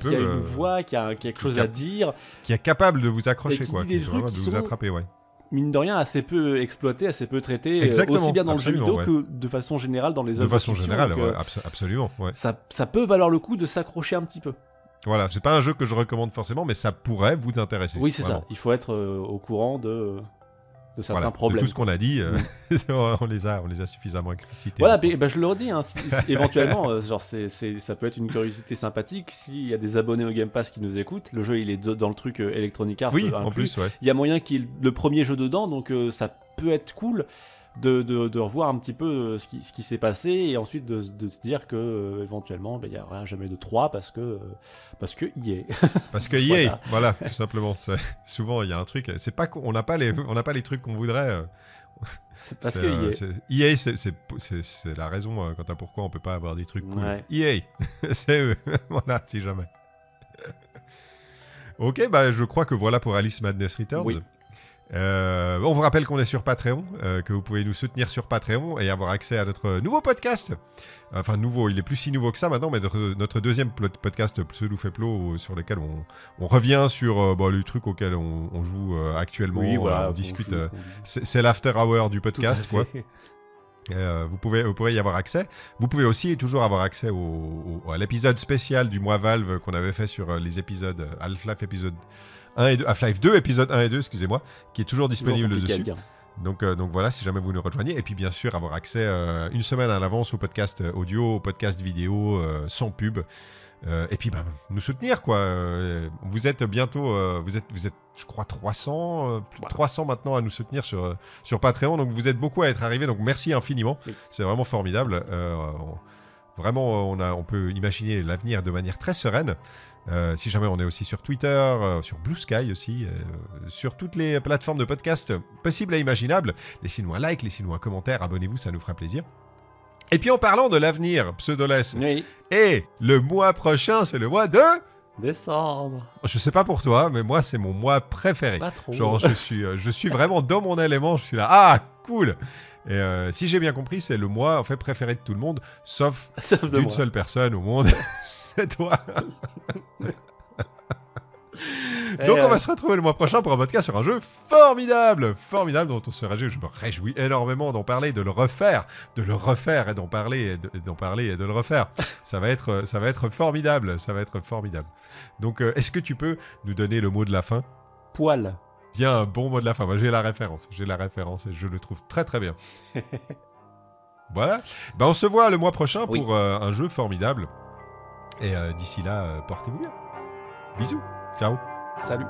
euh, voix, qui a quelque chose à dire. Qui est capable de vous accrocher, quoi. Qui est de vous attraper, ouais mine de rien, assez peu exploité, assez peu traité, euh, aussi bien dans le jeu vidéo que de façon générale dans les œuvres. De façon générale, euh, absolument. Ça, peut valoir le coup de s'accrocher un petit peu. Voilà, c'est pas un jeu que je recommande forcément, mais ça pourrait vous intéresser. Oui, c'est ça. Il faut être au courant de, tout ce qu'on a dit, euh, mm. on, les a, suffisamment explicités. Voilà, bah, je le redis, hein, éventuellement, euh, genre, ça peut être une curiosité sympathique. S'il y a des abonnés au Game Pass qui nous écoutent, le jeu il est dans le truc euh, Electronic Arts. Oui, en plus, Il y a moyen qu'il le premier jeu dedans, donc ça peut être cool de, revoir un petit peu euh, ce qui, s'est passé et ensuite de, se dire que euh, ben, il y a rien jamais de 3 parce que euh, parce que est parce que y est, voilà, tout simplement. Souvent il y a un truc, c'est pas on n'a pas les on n'a pas les trucs qu'on voudrait. C'est parce que y est, c'est la raison quant à pourquoi on peut pas avoir des trucs cool. c'est eux. voilà, si jamais. ok, bah je crois que voilà pour Alice Madness Returns. Euh, on vous rappelle qu'on est sur Patreon, euh, que vous pouvez nous soutenir sur Patreon et avoir accès à notre nouveau podcast. Enfin, nouveau, il est plus si nouveau que ça maintenant, mais notre, deuxième podcast, Pseudo Feplo, euh, sur lequel on, revient sur bah, le truc auquel on, joue actuellement, on discute. C'est l'after hour du podcast, vous, pouvez, vous pourrez y avoir accès. Vous pouvez aussi toujours avoir accès au, à l'épisode spécial du mois Valve qu'on avait fait sur les épisodes Half-Life épisode 1 et 2, life 2, épisode 1 et 2, excusez-moi, qui est toujours disponible dessus. Donc, euh, donc, voilà, si jamais vous nous rejoignez. Et puis bien sûr, avoir accès euh, une semaine à l'avance au podcast euh, audio, au podcast vidéo, sans pub. et puis bah, nous soutenir, quoi. vous êtes bientôt, vous, êtes, vous êtes, je crois, 300, plus 300 maintenant à nous soutenir sur, sur Patreon. Donc vous êtes beaucoup à être arrivés. Donc merci infiniment. C'est vraiment formidable. vraiment, on, a, on peut imaginer l'avenir de manière très sereine. Euh, si jamais on est aussi sur Twitter, euh, sur Blue Sky aussi, euh, sur toutes les plateformes de podcast possibles et imaginables. Laissez-nous un like, laissez-nous un commentaire, abonnez-vous, ça nous fera plaisir. Et puis en parlant de l'avenir, Pseudoless, et le mois prochain, c'est le mois de... Décembre. Je sais pas pour toi, mais moi c'est mon mois préféré. Pas trop. Genre je suis, je suis vraiment dans mon élément, je suis là. Ah, cool et euh, si j'ai bien compris, c'est le mois en fait préféré de tout le monde, sauf, d'une seule personne au monde, c'est toi. Donc on euh, va se retrouver le mois prochain pour un podcast sur un jeu formidable, formidable dont on se réjouit, je me réjouis énormément d'en parler, de le refaire, de le refaire et d'en parler et d'en parler et de le refaire. ça va être euh, ça va être formidable, ça va être formidable. Donc est-ce que tu peux nous donner le mot de la fin Poil un bon mot de la fin. Moi, j'ai la référence, j'ai la référence et je le trouve très très bien. voilà. Ben, on se voit le mois prochain pour euh, un jeu formidable. Et euh, d'ici là, euh, portez-vous bien. Bisous. Ciao. Salut.